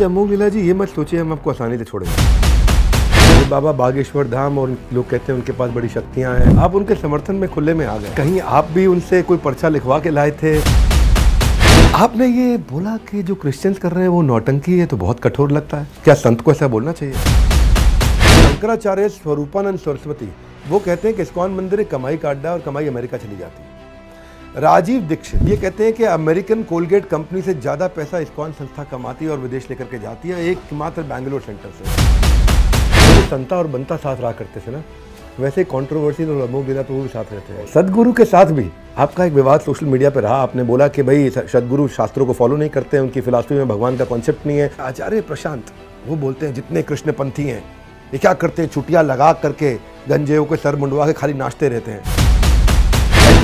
महाराज Amok Leela ji ये मत सोचिए हम आपको आसानी से छोड़ेंगे बाबा बागेश्वर धाम और लोग कहते हैं उनके पास बड़ी शक्तियां हैं आप उनके समर्थन में खुले में आ गए कहीं आप भी उनसे कोई पर्चा लिखवा के लाए थे आपने ये बोला कि जो क्रिश्चियंस कर रहे हैं वो नौटंकी है तो बहुत कठोर लगता है क्या संत को ऐसा बोलना चाहिए शंकराचार्य स्वरूपानंद सरस्वती वो कहते हैं कि इस्कॉन मंदिर कमाई काटडा और कमाई अमेरिका चली जाती है राजीव दीक्षित ये कहते हैं कि अमेरिकन कोलगेट कंपनी से ज़्यादा पैसा इस्कॉन संस्था कमाती है और विदेश लेकर के जाती है एकमात्र बैंगलोर सेंटर से संता और बनता साथ रहा करते थे ना वैसे कॉन्ट्रोवर्सी और रमो गिरा वो भी साथ रहते हैं सदगुरु के साथ भी आपका एक विवाद सोशल मीडिया पर रहा आपने बोला कि भाई सदगुरु शास्त्रों को फॉलो नहीं करते हैं उनकी फिलासफी में भगवान का कॉन्सेप्ट नहीं है आचार्य प्रशांत वो बोलते हैं जितने कृष्णपंथी हैं ये क्या करते हैं छुट्टियाँ लगा करके गंजेयों के सर मुंडवा के खाली नाचते रहते हैं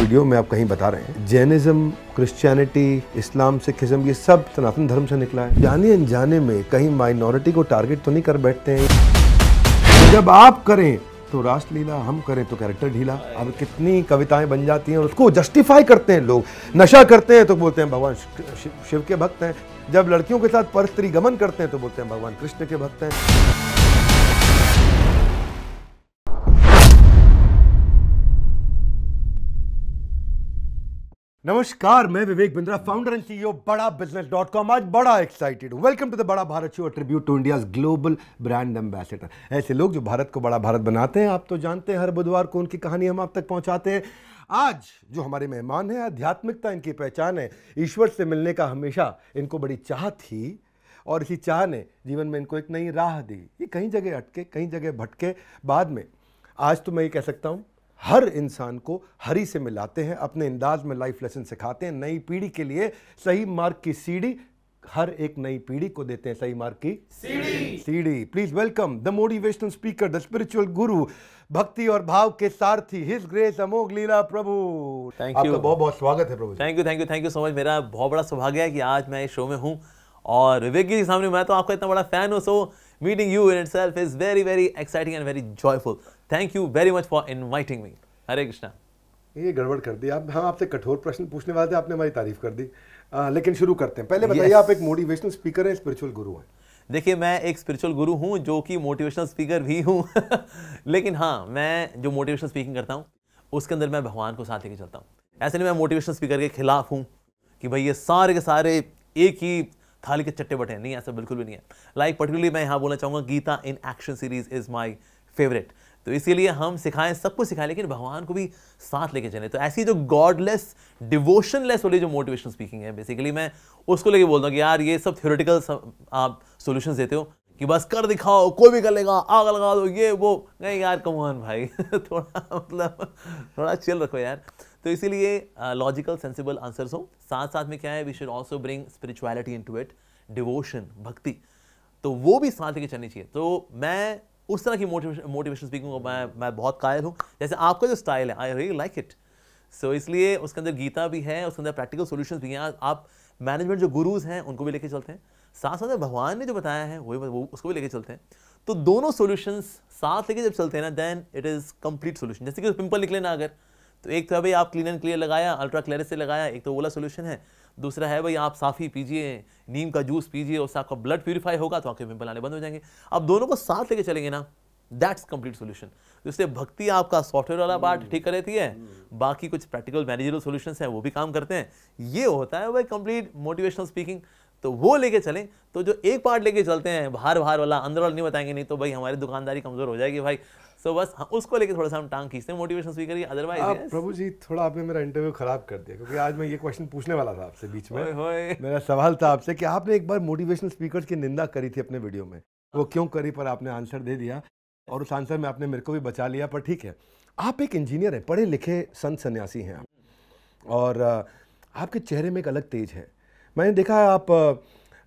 वीडियो में आप कहीं बता रहे हैं जैनिज्म क्रिश्चियनिटी इस्लाम सिखिज्म ये सब सनातन धर्म से निकला है जाने अनजाने में कहीं माइनॉरिटी को टारगेट तो नहीं कर बैठते हैं जब आप करें तो राष्ट्र लीला हम करें तो कैरेक्टर ढीला अब कितनी कविताएं बन जाती हैं और उसको जस्टिफाई करते हैं लोग नशा करते हैं तो बोलते हैं भगवान शिव के भक्त हैं जब लड़कियों के साथ परस्त्री गमन करते हैं तो बोलते हैं भगवान कृष्ण के भक्त हैं नमस्कार मैं Vivek Bindra founder and CEO Bada business dot com आज बड़ा excited welcome to the Bada Bharat show tribute to India global brand ambassador ऐसे लोग जो भारत को बड़ा भारत बनाते हैं आप तो जानते हैं हर बुधवार को उनकी कहानी हम आप तक पहुँचाते हैं आज जो हमारे मेहमान हैं आध्यात्मिकता इनकी पहचान है ईश्वर से मिलने का हमेशा इनको बड़ी चाह थी और इसी चाह ने जीवन में इनको एक नई राह दी ये कहीं जगह अटके कहीं जगह भटके बाद में आज तो मैं ये कह सकता हूँ हर इंसान को हरी से मिलाते हैं अपने अंदाज में लाइफ लेसन सिखाते हैं नई पीढ़ी के लिए सही मार्ग की सीढ़ी हर एक नई पीढ़ी को देते हैं सही मार्ग की सीढ़ी सीढ़ी please welcome the motivational speaker the spiritual guru भक्ति और भाव के सारथी his grace Amogh Lila Prabhu thank you बहुत बहुत स्वागत है Prabhu thank you thank you thank you so much मेरा बहुत बड़ा सौभाग्य है कि आज मैं इस शो में हूँ और विवेक जी के सामने मैं तो आपका इतना बड़ा फैन हूँ सो meeting you in it self is very very exciting and very joyful thank you very much for inviting me हरे कृष्णा ये गड़बड़ कर दी आप हम हाँ, आपसे कठोर प्रश्न पूछने वाले थे आपने हमारी तारीफ कर दी आ, लेकिन शुरू करते हैं पहले बताइए yes. आप एक मोटिवेशनल स्पीकर हैं स्पिरिचुअल गुरु हैं देखिए मैं एक स्पिरिचुअल गुरु हूँ जो कि मोटिवेशनल स्पीकर भी हूँ लेकिन हाँ मैं जो मोटिवेशनल स्पीकिंग करता हूँ उसके अंदर मैं भगवान को साथ लेके चलता हूँ ऐसे नहीं मैं मोटिवेशनल स्पीकर के खिलाफ हूँ कि भाई ये सारे के सारे एक ही थाली के चट्टे बटे नहीं ऐसा बिल्कुल भी नहीं है लाइक like, पर्टिकुलरली मैं यहाँ बोलना चाहूँगा Gita in action series is my favourite तो इसीलिए हम सिखाएं सब कुछ सिखाएं लेकिन भगवान को भी साथ लेके चले तो ऐसी जो गॉडलेस डिवोशनलेस वाली जो मोटिवेशन स्पीकिंग है बेसिकली मैं उसको लेके बोलता हूँ कि यार ये सब थ्योरेटिकल आप सोल्यूशन देते हो कि बस कर दिखाओ कोई भी कर लेगा आग लगा दो ये वो नहीं यार कमोहन भाई थोड़ा मतलब थोड़ा चिल रखो यार तो इसीलिए लॉजिकल सेंसिबल आंसर्स हो साथ साथ में क्या है we should also bring spirituality into it devotion भक्ति तो वो भी साथ लेके चलनी चाहिए तो मैं उस तरह की मोटिवेशन स्पीकिंग को मैं मैं बहुत कायल हूँ जैसे आपका जो स्टाइल है I really like it so इसलिए उसके अंदर गीता भी है उसके अंदर प्रैक्टिकल सोल्यूशन भी हैं आप मैनेजमेंट जो गुरुज हैं उनको भी लेके चलते हैं साथ साथ भगवान ने जो बताया है वही वो उसको भी लेके चलते हैं तो दोनों सोल्यूशंस साथ लेके जब चलते हैं ना then it is complete solution जैसे कि पिंपल निकले ना अगर तो एक तो अभी आप क्लीन एंड क्लियर लगाया अल्ट्रा क्लियर से लगाया एक तो ओला सोल्यूशन है दूसरा है भाई आप साफ़ी पीजिए नीम का जूस पीजिए उससे आपका ब्लड प्योरीफाई होगा तो आपके पिंपल आने बंद हो जाएंगे अब दोनों को साथ लेके चलेंगे ना दैट्स कंप्लीट सोल्यूशन जिससे भक्ति आपका सॉफ्टवेयर वाला पार्ट hmm. ठीक कर रहती है hmm. बाकी कुछ प्रैक्टिकल मैनेजरल सोल्यूशन हैं वो भी काम करते हैं ये होता है भाई कंप्लीट मोटिवेशनल स्पीकिंग तो वो लेके चलें तो जो एक पार्ट लेके चलते हैं बाहर बाहर वाला अंदर वाला नहीं बताएंगे नहीं तो भाई हमारी दुकानदारी कमज़ोर हो जाएगी भाई सो बस उसको लेके थोड़ा सा हम टांग खींचते हैं मोटिवेशन स्पीकर की अदरवाइज yes. प्रभु जी थोड़ा आपने मेरा इंटरव्यू खराब कर दिया क्योंकि आज मैं ये क्वेश्चन पूछने वाला था आपसे बीच में मेरा सवाल था आपसे कि आपने एक बार मोटिवेशनल स्पीकर की निंदा करी थी अपने वीडियो में वो हाँ। क्यों करी पर आपने आंसर दे दिया और उस आंसर में आपने मेरे को भी बचा लिया पर ठीक है आप एक इंजीनियर हैं पढ़े लिखे संत सन्यासी हैं आप और आपके चेहरे में एक अलग तेज है मैंने देखा आप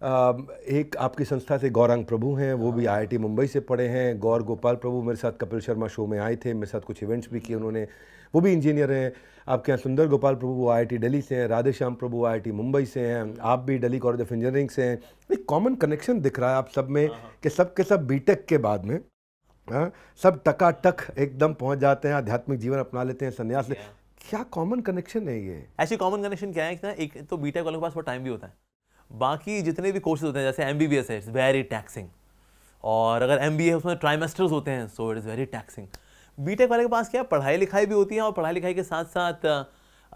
एक आपकी संस्था से गौरांग प्रभु हैं वो भी हाँ। आईआईटी मुंबई से पढ़े हैं गौर गोपाल प्रभु मेरे साथ कपिल शर्मा शो में आए थे मेरे साथ कुछ इवेंट्स भी किए उन्होंने वो भी इंजीनियर हैं आपके यहाँ सुंदर गोपाल प्रभु वो आई दिल्ली से हैं राधेश्याम प्रभु आई मुंबई से हैं आप भी दिल्ली कॉलेज ऑफ इंजीनियरिंग से हैं एक कॉमन कनेक्शन दिख रहा है आप सब में हाँ, हाँ। कि सब के सब बीटेक के बाद में आ, सब टक एकदम पहुंच जाते हैं आध्यात्मिक जीवन अपना लेते हैं संन्यास ले क्या कॉमन कनेक्शन है ये ऐसी कॉमन कनेक्शन क्या है ना एक तो बीटेक वालों के पास वो टाइम भी होता है बाकी जितने भी कोर्सेज होते हैं जैसे एम बी बी एस है इट्स वेरी टैक्सिंग और अगर एम बी ए उसमें ट्राइमेस्टर्स होते हैं so it is very taxing B tech वाले के पास क्या पढ़ाई लिखाई भी होती है और पढ़ाई लिखाई के साथ साथ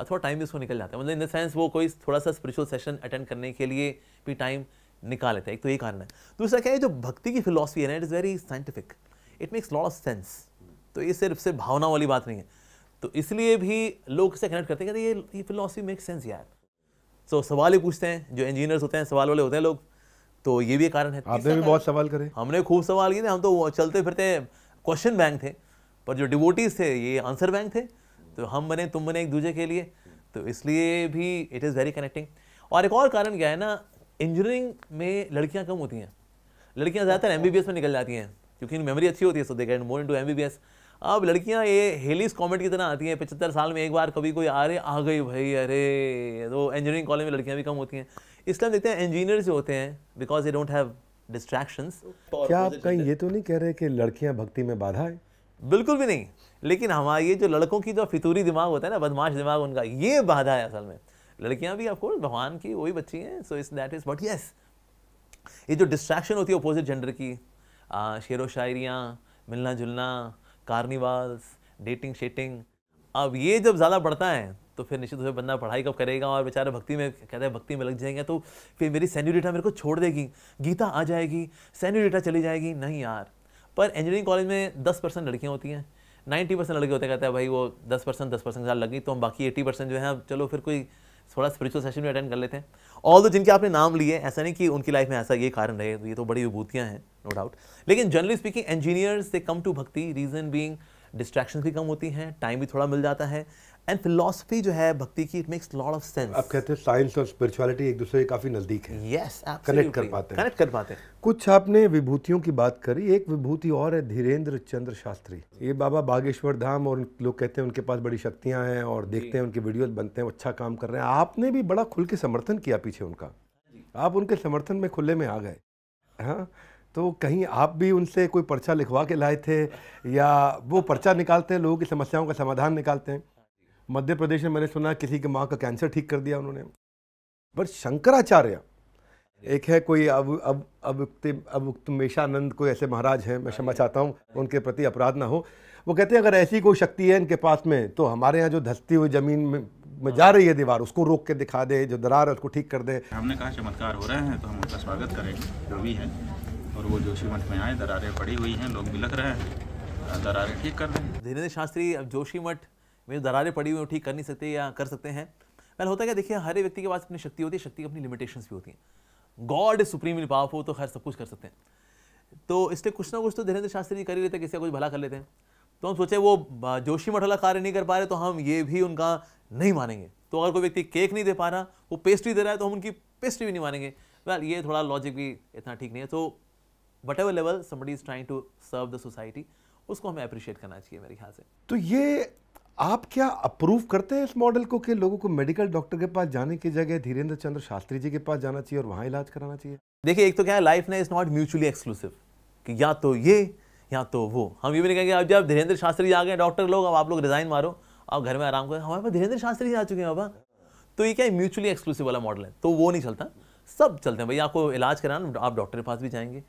थोड़ा टाइम भी उसको निकल जाता है मतलब इन द सेंस वो कोई थोड़ा सा स्पिरिचुअल सेशन अटेंड करने के लिए भी टाइम निकाल लेते हैं एक तो ये कारण है दूसरा क्या है जो भक्ति की फिलोसफी है ना it is very scientific it makes lot of sense तो ये सिर्फ सिर्फ भावना वाली बात नहीं है तो इसलिए भी लोग इससे कनेक्ट करते हैं कहते ये ये फिलोसफी मेक सेंस यार सो so, सवाल ही पूछते हैं जो इंजीनियर्स होते हैं सवाल वाले होते हैं लोग तो ये भी कारण है आपने भी बहुत सवाल करे हमने खूब सवाल किए थे हम तो चलते फिरते क्वेश्चन बैंक थे पर जो डिवोटीज थे ये आंसर बैंक थे तो हम बने तुम बने एक दूसरे के लिए तो इसलिए भी इट इज़ वेरी कनेक्टिंग और एक और कारण क्या है ना इंजीनियरिंग में लड़कियाँ कम होती हैं लड़कियाँ ज़्यादातर एम में निकल जाती हैं क्योंकि मेमोरी अच्छी होती है so they get more into um अब लड़कियां ये हेलीस कॉमेट की तरह आती हैं पचहत्तर साल में एक बार कभी कोई आ रहे आ गई भाई अरे तो इंजीनियरिंग कॉलेज में लड़कियां भी कम होती हैं इसलिए हम देखते हैं इंजीनियर जो होते हैं because they don't have distraction क्या आप कहीं ये तो नहीं कह रहे कि लड़कियां भक्ति में बाधा है बिल्कुल भी नहीं लेकिन हमारे ये जो लड़कों की जो फितूरी दिमाग होता है ना बदमाश दिमाग उनका ये बाधा है असल में लड़कियां भी ऑफकोर्स भगवान की वही बच्ची हैं सो इस दैट इज़ बट येस ये जो डिस्ट्रैक्शन होती है अपोजिट जेंडर की शेर व शायरियाँ मिलना जुलना कार्निवाल्स डेटिंग शेटिंग अब ये जब ज़्यादा बढ़ता है तो फिर निश्चित रूप से बंदा पढ़ाई कब करेगा और बेचारे भक्ति में कहते हैं भक्ति में लग जाएंगे तो फिर मेरी सैन्यूडेटा मेरे को छोड़ देगी गीता आ जाएगी सैन्यूडेटा चली जाएगी नहीं यार पर इंजीनियरिंग कॉलेज में दस परसेंट लड़कियाँ होती हैं नाइन्टी परसेंट लड़के होते कहते हैं भाई वो दस परसेंट दस परसेंट ज़्यादा लगी तो हम बाकी एट्टी परसेंट जो है चलो फिर कोई थोड़ा स्पिरिचुअल सेशन भी अटेंड कर लेते हैं ऑल दो जिनके आपने नाम लिए ऐसा नहीं कि उनकी लाइफ में ऐसा ये कारण रहे तो ये तो बड़ी विभूतियाँ हैं नो डाउट लेकिन जनरली स्पीकिंग इंजीनियर्स से come to bhakti reason being distraction भी कम होती हैं टाइम भी थोड़ा मिल जाता है एंड फिलोसफी जो है भक्ति की it makes lot of sense आप कहते हैं साइंस और स्पिरिचुअलिटी एक दूसरे के काफी नजदीक है यस yes, कनेक्ट कर पाते हैं कनेक्ट कर पाते हैं कुछ आपने विभूतियों की बात करी एक विभूति और है धीरेन्द्र चंद्र शास्त्री ये बाबा बागेश्वर धाम और लोग कहते हैं उनके पास बड़ी शक्तियां हैं और देखते हैं उनके वीडियोज बनते हैं अच्छा काम कर रहे हैं आपने भी बड़ा खुल के समर्थन किया पीछे उनका आप उनके समर्थन में खुले में आ गए हाँ तो कहीं आप भी उनसे कोई पर्चा लिखवा के लाए थे या वो पर्चा निकालते हैं लोगों की समस्याओं का समाधान निकालते हैं मध्य प्रदेश में मैंने सुना किसी की माँ का कैंसर ठीक कर दिया उन्होंने पर शंकराचार्य एक है कोई अब अब अब अब उक्तमेशानंद कोई ऐसे महाराज हैं मैं क्षमा चाहता हूँ उनके प्रति अपराध ना हो वो कहते हैं अगर ऐसी कोई शक्ति है इनके पास में तो हमारे यहाँ जो धसती हुई जमीन में में जा रही है दीवार उसको रोक के दिखा दे जो दरार है उसको ठीक कर दे हमने कहा चमत्कार हो रहे हैं तो हम उनका स्वागत करेंगे जो भी है और वो जोशी मठ में आए दरारें पड़ी हुई हैं लोग बिलक रहे हैं दरारें ठीक कर रहे हैं धीरेन्द्र शास्त्री अब जोशी मठ वे दरारें पड़ी हुई ठीक कर नहीं सकते या कर सकते हैं पहले मतलब होता है क्या देखिए हर एक व्यक्ति के पास अपनी शक्ति होती है शक्ति की अपनी लिमिटेशंस भी होती हैं God is supreme in powerful तो खैर सब कुछ कर सकते हैं तो इसलिए कुछ ना कुछ तो धीरेन्द्र शास्त्री जी कर ही लेते किसी का कुछ भला कर लेते हैं तो हम सोचे वो जोशी मठोला कार्य नहीं कर पा रहे तो हम ये भी उनका नहीं मानेंगे तो अगर कोई व्यक्ति केक नहीं दे पा रहा वो पेस्ट्री दे रहा है तो हम उनकी पेस्ट्री भी नहीं मानेंगे वैल ये थोड़ा लॉजिक भी इतना ठीक नहीं है तो whatever level somebody is trying to serve the society उसको हमें अप्रिशिएट करना चाहिए मेरे ख्याल से तो ये आप क्या अप्रूव करते हैं इस मॉडल को कि लोगों को मेडिकल डॉक्टर के पास जाने की जगह धीरेन्द्र चंद्र शास्त्री जी के पास जाना चाहिए और वहाँ इलाज कराना चाहिए देखिए एक तो क्या है लाइफ ना इज नॉट म्यूचुअली एक्सक्लूसिव कि या तो ये या तो वो हम ये भी नहीं कहेंगे अब जब धीरेन्द्र शास्त्री जी आ गए डॉक्टर लोग अब आप लोग रिजाइन मारो आप घर में आराम करो हमारे पास धीरेन्द्र शास्त्री जी आ चुके हैं बाबा हाँ। तो ये क्या है म्यूचुअली एक्सक्लूसिव वाला मॉडल है तो वो नहीं चलता सब चलते हैं भैया आपको इलाज कराना आप डॉक्टर के पास भी जाएंगे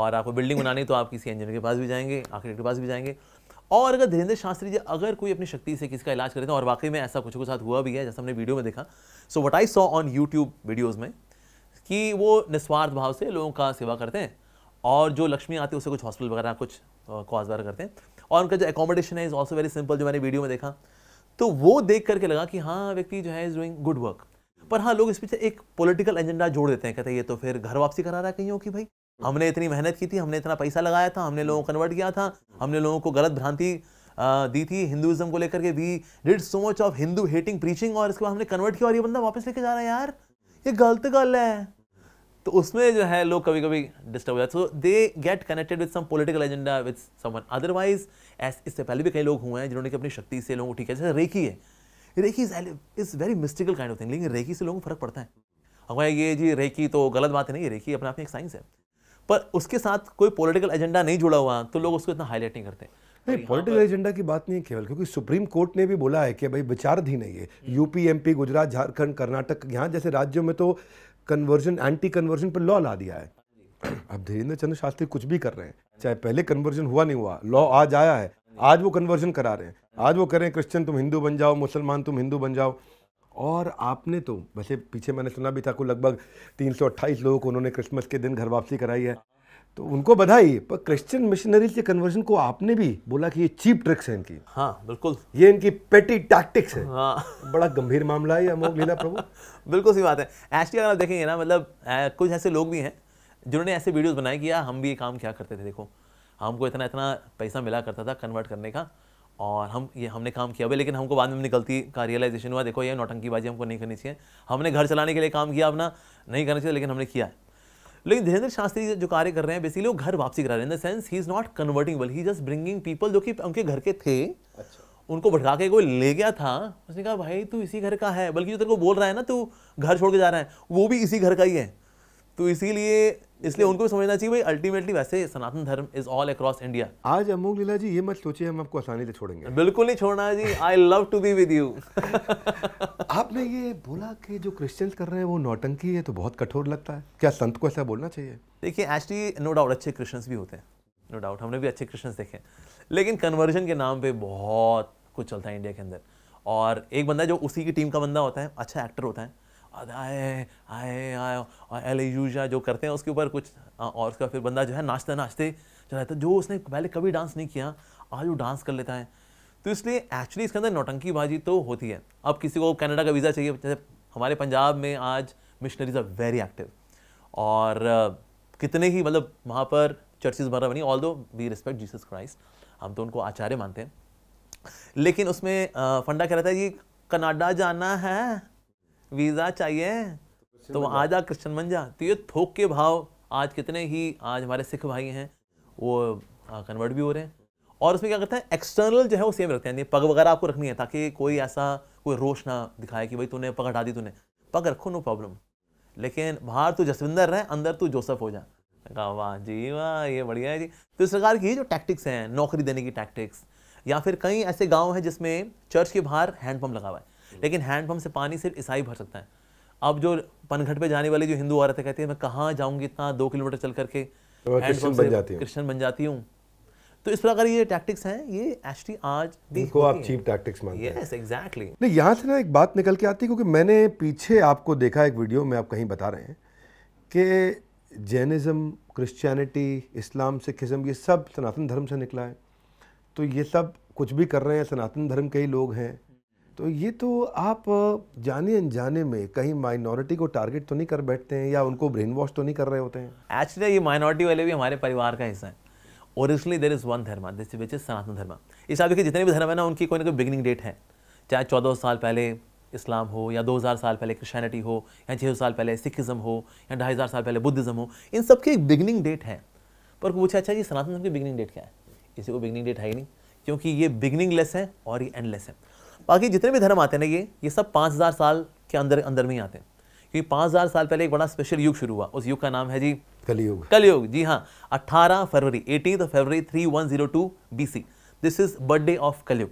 और आपको बिल्डिंग बनानी तो आप किसी इंजीनियर के पास भी जाएंगे आर्किटेक्ट के पास भी जाएंगे और अगर धीरेन्द्र शास्त्री जी अगर कोई अपनी शक्ति से किसका इलाज करते हैं तो और वाकई में ऐसा कुछ के साथ हुआ भी है जैसा हमने वीडियो में देखा so what I saw on YouTube videos में कि वो निस्वार्थ भाव से लोगों का सेवा करते हैं और जो लक्ष्मी आती है उसे कुछ हॉस्पिटल वगैरह कुछ कॉज वगैरह करते हैं और उनका जो एकोमोडेशन है इज़ ऑल्सो वेरी सिंपल जो मैंने वीडियो में देखा तो वो देख करके लगा कि हाँ व्यक्ति जो है इज़ डूइंग गुड वर्क पर हाँ लोग इस पीछे एक पॉलिटिकल एजेंडा जोड़ देते हैं कहते हैं ये तो फिर घर वापसी करा रहा है कहीं हो कि भाई हमने इतनी मेहनत की थी हमने इतना पैसा लगाया था हमने लोगों को कन्वर्ट किया था हमने लोगों को गलत भ्रांति दी थी हिंदुज़म को लेकर के we did so much of Hindu hating preaching और इसके बाद हमने कन्वर्ट किया और ये बंदा वापस लेके जा रहा है यार ये गलत गल है तो उसमें जो है लोग कभी कभी डिस्टर्ब हो जाते so they get connected with some political agenda with someone otherwise इससे पहले भी कई लोग हुए हैं जिन्होंने कि अपनी शक्ति से लोगों को ठीक है जैसे रेखी है reiki is is very mystical kind of thing लेकिन रेखी से लोगों को फर्क पड़ता है हमारे ये जी रेखी तो गलत बात है नहीं रेखी अपने आप में एक साइंस है पर उसके साथ कोई पॉलिटिकल एजेंडा नहीं जुड़ा हुआ तो लोग उसको इतना हाईलाइट नहीं करते नहीं तो पॉलिटिकल एजेंडा की बात नहीं केवल क्योंकि सुप्रीम कोर्ट ने भी बोला है कि भाई विचारधीन है ये यूपी एमपी गुजरात झारखंड कर्नाटक यहाँ जैसे राज्यों में तो कन्वर्जन एंटी कन्वर्जन पर लॉ ला दिया है अब धीरेन्द्र चंद्र शास्त्री कुछ भी कर रहे हैं चाहे पहले कन्वर्जन हुआ नहीं हुआ लॉ आज आया है आज वो कन्वर्जन करा रहे हैं हम्म। आज वो कह रहे हैं क्रिश्चियन तुम हिंदू बन जाओ मुसलमान तुम हिंदू बन जाओ और आपने तो वैसे पीछे मैंने सुना भी था को लगभग 328 लोगों को उन्होंने क्रिसमस के दिन घर वापसी कराई है तो उनको बधाई पर क्रिश्चियन मिशनरी के कन्वर्जन को आपने भी बोला कि ये चीप ट्रिक्स है इनकी हाँ बिल्कुल ये इनकी पेटी टैक्टिक्स है हाँ बड़ा गंभीर मामला है अमोक लीला प्रभु बिल्कुल सही बात है एक्चुअली अगर आप देखेंगे ना मतलब कुछ ऐसे लोग भी हैं जिन्होंने ऐसे वीडियोज बनाए कि हम भी ये काम क्या करते थे देखो हमको इतना इतना पैसा मिला करता था कन्वर्ट करने का और हम ये हमने काम किया भाई लेकिन हमको बाद में निकलती का रियलाइजेशन हुआ देखो ये नौटंकीबाजी हमको नहीं करनी चाहिए हमने घर चलाने के लिए काम किया अपना नहीं करना चाहिए लेकिन हमने किया है लेकिन धीरेन्द्र शास्त्री जो कार्य कर रहे हैं बेसिकली वो घर वापसी करा रहे हैं in the sense he is not converting he just bringing people जो कि उनके घर के थे अच्छा। उनको भटका के कोई ले गया था उसने कहा भाई तू इसी घर का है बल्कि जो तेरे को बोल रहा है ना तू घर छोड़ के जा रहा है वो भी इसी घर का ही है तो इसीलिए इसलिए उनको भी समझना चाहिए भाई अल्टीमेटली वैसे Sanatan Dharma is all across India आज अमोक लीला जी ये मत सोचिए हम आपको आसानी से छोड़ेंगे बिल्कुल नहीं छोड़ना जी I love to be with you आपने ये बोला कि जो क्रिश्चियंस कर रहे हैं वो नौटंकी है तो बहुत कठोर लगता है क्या संत को ऐसा बोलना चाहिए देखिए एक्चुअली नो डाउट अच्छे क्रिश्चियंस भी होते हैं नो no डाउट हमने भी अच्छे क्रिश्चियंस देखे लेकिन कन्वर्जन के नाम पर बहुत कुछ चलता है इंडिया के अंदर और एक बंदा जो उसी की टीम का बंदा होता है अच्छा एक्टर होता है आए आए आए और एल यूजा जो करते हैं उसके ऊपर कुछ और उसका फिर बंदा जो है नाचते नाचते चला जाता है जो उसने पहले कभी डांस नहीं किया आज वो डांस कर लेता है तो इसलिए एक्चुअली इसके अंदर नौटंकीबाजी तो होती है अब किसी को कनाडा का वीज़ा चाहिए जैसे हमारे पंजाब में आज मिशनरीज आर वेरी एक्टिव और कितने ही मतलब वहाँ पर चर्चेज रहा बनी ऑल दो वी रिस्पेक्ट जीसस क्राइस्ट हम तो उनको आचार्य मानते हैं लेकिन उसमें फंडा कह रहा था कि कनाडा जाना है वीज़ा चाहिए तो आ जा क्रिश्चन बन जा तो ये थोक के भाव आज कितने ही आज हमारे सिख भाई हैं वो कन्वर्ट भी हो रहे हैं और उसमें क्या करते हैं एक्सटर्नल जो है वो सेम रखते हैं पग वगैरह आपको रखनी है ताकि कोई ऐसा कोई रोश ना दिखाए कि भाई तूने पग हटा दी तूने पग रखो नो प्रॉब्लम लेकिन बाहर तो जसविंदर रहे अंदर तो जोसफ हो जा वाह जी वाह ये बढ़िया है जी तो इस प्रकार की जो टैक्टिक्स हैं नौकरी देने की टैक्टिक्स या फिर कई ऐसे गांव हैं जिसमें चर्च के बाहर हैंडपम्प लगा हुआ है लेकिन हैंडपम्प से पानी सिर्फ ईसाई भर सकता है अब जो पनघट पे जाने वाली जो हिंदू औरतें कहती है मैं कहाँ जाऊंगी इतना दो किलोमीटर चल करके क्रिश्चियन तो बन जाती हूँ तो इस प्रकार ये टैक्टिक्स हैं ये एक्चुअली आज भी इनको आप चीप टैक्टिक्स मानते हैं यस एग्जैक्टली नहीं यहाँ से ना एक बात निकल के आती है क्योंकि मैंने पीछे आपको देखा एक वीडियो में आप कहीं बता रहे हैं कि जैनिज़्म क्रिश्चियनिटी इस्लाम सिखिज्म ये सब सनातन धर्म से निकला है तो ये सब कुछ भी कर रहे हैं सनातन धर्म के ही लोग हैं तो ये तो आप जाने अनजाने में कहीं माइनॉरिटी को टारगेट तो नहीं कर बैठते हैं या उनको ब्रेन वॉश तो नहीं कर रहे होते हैं एक्चुअली ये माइनॉरिटी वाले भी हमारे परिवार का हिस्सा है originally there is one dharma this which is Sanatan Dharma इस आप के जितने भी धर्म है ना उनकी कोई ना कोई बिगनिंग डेट है चाहे चौदह साल पहले इस्लाम हो या हज़ार साल पहले क्रिश्चियनिटी हो या छः साल पहले सिखिज़म हो या ढाई हज़ार साल पहले बुद्धिज़्म हो इन सब की एक बिगनिंग डेट है पर पूछा अच्छा ये सनातन धर्म की बिगनिंग डेट क्या है इसी को बिगनिंग डेट है ही नहीं क्योंकि ये बिगनिंग लेस है और ये एंडलेस है बाकी जितने भी धर्म आते हैं ना ये ये सब पाँच हज़ार साल के अंदर अंदर में ही आते हैं क्योंकि पाँच हज़ार साल पहले एक बड़ा स्पेशल युग शुरू हुआ उस युग का नाम है जी कलयुग कलयुग जी हाँ अट्ठारह फरवरी eighteen February three one zero two B C this is birthday of Kalyug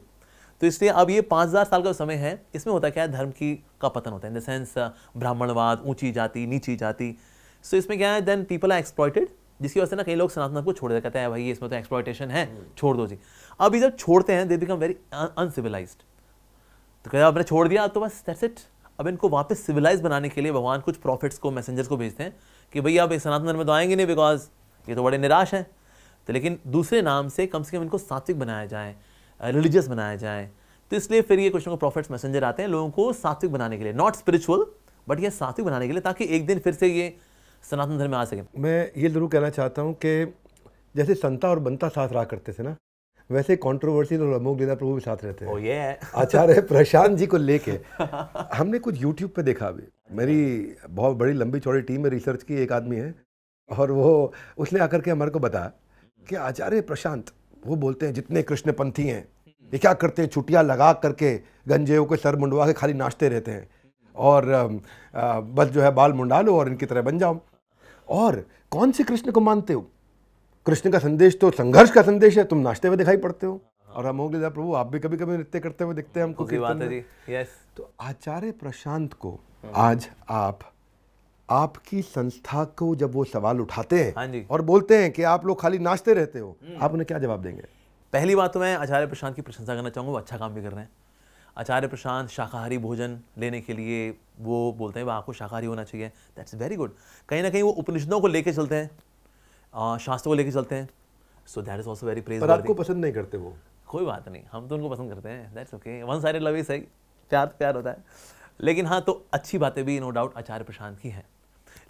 तो इसलिए अब ये पाँच हज़ार साल का समय है इसमें होता क्या है धर्म की का पतन होता है इन द सेंस ब्राह्मणवाद ऊंची जाति नीची जाति सो so, इसमें क्या है देन पीपल आर एक्सप्लॉयटेड जिसकी वजह से ना कई लोग सनातन को छोड़ देते हैं भाई इसमें तो एक्सप्लॉयटेशन है छोड़ दो जी अब जब छोड़ते हैं दे बिकम वेरी अनसिविलाइज्ड तो कहते आपने छोड़ दिया तो बस दैट्स इट अब इनको वापस सिविलाइज बनाने के लिए भगवान कुछ प्रॉफिट्स को मैसेंजर्स को भेजते हैं कि भैया आप सनातन धर्म में तो आएंगे नहीं बिकॉज ये तो बड़े निराश हैं तो लेकिन दूसरे नाम से कम से कम इनको सात्विक बनाया जाए रिलीजियस बनाया जाए तो इसलिए फिर ये कुछ ना कुछ प्रॉफिट्स मैसेंजर आते हैं लोगों को सात्विक बनाने के लिए नॉट स्पिरिचुअल बट ये सात्विक बनाने के लिए ताकि एक दिन फिर से ये सनातन धर्म में आ सके मैं ये जरूर कहना चाहता हूँ कि जैसे संता और बनता साथ रहा करते थे ना वैसे कॉन्ट्रोवर्सी और अमोक लीला प्रभु भी साथ रहते हैं ये oh, आचार्य प्रशांत जी को लेके हमने कुछ यूट्यूब पे देखा अभी मेरी बहुत बड़ी लंबी चौड़ी टीम में रिसर्च की एक आदमी है और वो उसने आकर के हमारे को बताया कि आचार्य प्रशांत वो बोलते हैं जितने कृष्णपंथी हैं ये क्या करते हैं छुट्टियाँ लगा करके गंजे के सर मुंडवा के खाली नाचते रहते हैं और बस जो है बाल मुंडा लो और इनकी तरह बन जाओ और कौन से कृष्ण को मानते हो कृष्ण का संदेश तो संघर्ष का संदेश है तुम नाचते हुए दिखाई पड़ते हो और हम होंगे प्रभु आप भी कभी कभी नृत्य करते हुए दिखते हैं हमको बात है यस तो आचार्य प्रशांत को हम्म। आज आप आपकी संस्था को जब वो सवाल उठाते हैं हाँ जी। और बोलते हैं कि आप लोग खाली नाचते रहते हो हम्म। आप उन्हें क्या जवाब देंगे पहली बात तो मैं आचार्य प्रशांत की प्रशंसा करना चाहूँगा वो अच्छा काम भी कर रहे हैं आचार्य प्रशांत शाकाहारी भोजन लेने के लिए वो बोलते हैं वह आपको शाकाहारी होना चाहिए दैट्स वेरी गुड कहीं ना कहीं वो उपनिषदों को लेके चलते हैं शास्त्र को लेकर चलते हैं so that is also very praise पर आपको पसंद नहीं करते वो कोई बात नहीं हम तो उनको पसंद करते हैं that's okay one side love is सही प्यार प्यार होता है लेकिन हाँ तो अच्छी बातें भी नो डाउट आचार्य प्रशांत की हैं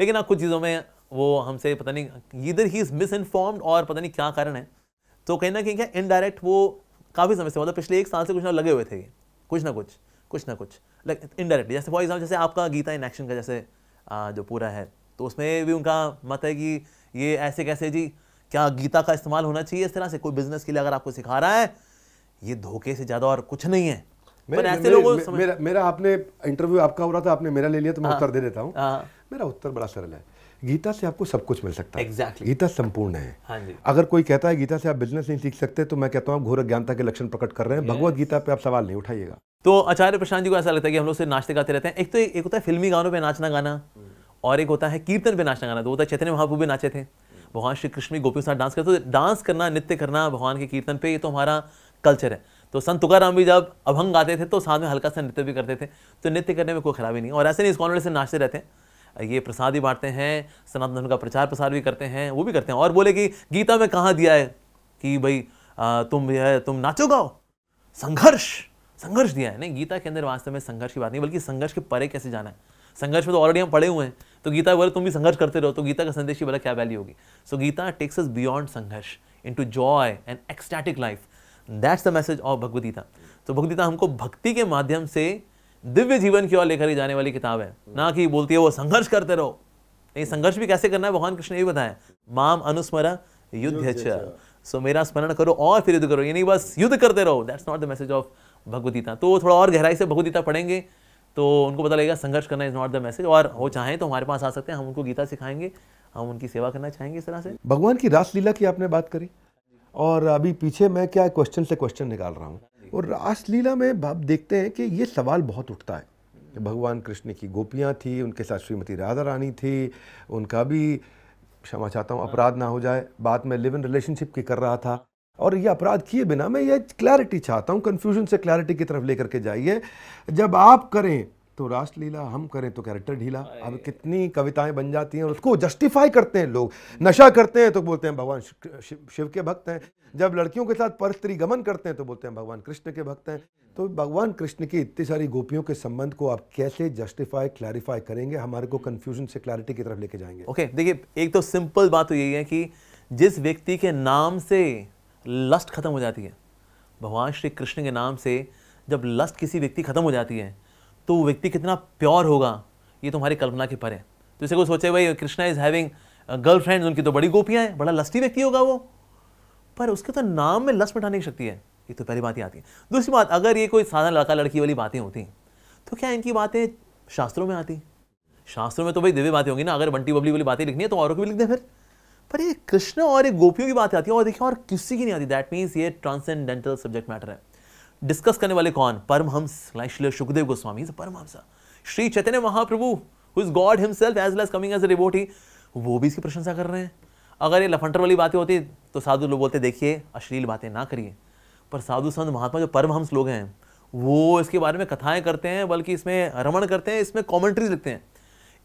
लेकिन आप हाँ, कुछ चीज़ों में वो हमसे पता नहीं इधर ही इज़ मिस इन्फॉर्म्ड और पता नहीं क्या कारण है तो कहीं ना कहीं क्या इनडायरेक्ट वो काफ़ी समय से मतलब पिछले एक साल से कुछ ना लगे हुए थे कुछ ना कुछ कुछ ना कुछ लाइक इनडायरेक्ट जैसे फॉर एग्जाम्पल जैसे आपका गीता इन एक्शन का जैसे जो पूरा है तो उसमें भी उनका मत है कि ये ऐसे कैसे जी क्या गीता का इस्तेमाल होना चाहिए इस तरह से कोई बिजनेस के लिए अगर आपको सिखा रहा है ये धोखे से ज़्यादा और कुछ नहीं है मेरे, पर ऐसे लोगों समझ... मेरा मेरा आपने इंटरव्यू आपका हो रहा था आपने मेरा ले लिया तो मैं हाँ। उत्तर दे देता हूँ हाँ। मेरा उत्तर बड़ा सरल है गीता से आपको सब कुछ मिल सकता है exactly. गीता संपूर्ण है हाँ जी। अगर कोई कहता है गीता से आप बिजनेस नहीं सीख सकते तो मैं कहता हूँ घोर ज्ञानता के लक्षण प्रकट कर रहे हैं yes. भगवत गीता पे आप सवाल नहीं उठाइएगा तो आचार्य प्रशांत जी को ऐसा लगता है कि हम लोग से नाचते गाते रहते हैं एक तो एक होता है फिल्मी गानों पे नाचना गाना और एक होता है कीर्तन पे नाचना गाना तो होता है चैतन्य महाप्रभु भी नाचे थे भगवान श्री कृष्ण भी गोपियों के साथ डांस करते तो डांस करना नृत्य करना भगवान के कीर्तन पे ये तो हमारा कल्चर है तो संत तुकाराम भी जब अभंग गाते थे तो साथ में हल्का सा नृत्य भी करते थे तो नृत्य करने में कोई खराबी नहीं और ऐसे नहीं इस वाले से नाचते रहते हैं ये प्रसाद भी बांटते हैं सनातन धर्म का प्रचार प्रसार भी करते हैं वो भी करते हैं और बोले कि गीता में कहाँ दिया है कि भाई तुम यह तुम नाचो गाओ संघर्ष संघर्ष दिया है नहीं गीता के अंदर वास्तव में संघर्ष की बात नहीं बल्कि संघर्ष के परे कैसे जाना है संघर्ष में तो ऑलरेडी हम पड़े हुए हैं तो गीता बोले तुम भी संघर्ष करते रहो तो गीता का संदेश ही बोला क्या वैल्यू होगी so Gita takes us beyond sangharsh into joy and ecstatic life that's the message of Bhagavad Gita तो भगवदगीता हमको भक्ति के माध्यम से दिव्य जीवन की ओर लेकर जाने वाली किताब है ना कि बोलती है वो संघर्ष करते रहो नहीं संघर्ष भी कैसे करना है भगवान कृष्ण ने भी बताया माम अनुस्मर युद्ध सो मेरा स्मरण करो और फिर युद्ध करो यानी बस युद्ध करते रहो that's not the message of Bhagavad Gita तो थोड़ा और गहराई से भगवदगीता पढ़ेंगे तो उनको पता लगेगा संघर्ष करना इज नॉट द मैसेज और वो चाहें तो हमारे पास आ सकते हैं हम उनको गीता सिखाएंगे हम उनकी सेवा करना चाहेंगे इस तरह से भगवान की रासलीला की आपने बात करी और अभी पीछे मैं क्या क्वेश्चन से क्वेश्चन निकाल रहा हूँ और रासलीला में आप देखते हैं कि ये सवाल बहुत उठता है भगवान कृष्ण की गोपियाँ थी उनके साथ श्रीमती राधा रानी थी उनका भी क्षमा चाहता हूँ अपराध ना हो जाए बाद में लिव इन रिलेशनशिप की कर रहा था और ये अपराध किए बिना मैं ये क्लैरिटी चाहता हूँ कन्फ्यूजन से क्लैरिटी की तरफ लेकर के जाइए जब आप करें तो रासलीला हम करें तो कैरेक्टर ढीला अब कितनी कविताएं बन जाती हैं और उसको जस्टिफाई करते हैं लोग नशा करते हैं तो बोलते हैं भगवान शिव के भक्त हैं जब लड़कियों के साथ परस्त्री गमन करते हैं तो बोलते हैं भगवान कृष्ण के भक्त हैं तो भगवान कृष्ण की इतनी सारी गोपियों के संबंध को आप कैसे जस्टिफाई क्लैरिफाई करेंगे हमारे को कन्फ्यूजन से क्लैरिटी की तरफ लेके जाएंगे ओके देखिए एक तो सिंपल बात तो यही है कि जिस व्यक्ति के नाम से लस्ट ख़त्म हो जाती है भगवान श्री कृष्ण के नाम से जब लस्ट किसी व्यक्ति ख़त्म हो जाती है तो वो व्यक्ति कितना प्योर होगा ये तुम्हारी कल्पना के पर है तो इसे कोई सोचे भाई कृष्णा इज़ हैविंग गर्लफ्रेंड उनकी तो बड़ी गोपियाँ हैं बड़ा लस्टी व्यक्ति होगा वो पर उसके तो नाम में लस्ट मिटाने की शक्ति है ये तो पहली बात ही आती है दूसरी बात अगर ये कोई साधारण लड़का लड़की वाली बातें होती तो क्या इनकी बातें शास्त्रों में आती शास्त्रों में तो भाई दिव्य बातें होंगी ना अगर बंटी बबली वाली बातें लिखनी है तो औरों को भी लिख दें फिर पर ये कृष्ण और ये गोपियों की बात आती है और देखिए और किसी की नहीं आती दैट मीन्स ये ट्रांसेंडेंटल सब्जेक्ट मैटर है डिस्कस करने वाले कौन Paramhansa like Shri Sukhdev Goswami is Paramhansa Shri Chaitanya Mahaprabhu who is God himself as as coming as a रिबोटी वो भी इसकी प्रशंसा कर रहे हैं अगर ये लफंटर वाली बातें होती तो साधु लोग बोलते देखिए अश्लील बातें ना करिए पर साधु संत महात्मा जो परमहंस लोग हैं वो इसके बारे में कथाएं करते हैं बल्कि इसमें रमण करते हैं इसमें कॉमेंट्रीज लिखते हैं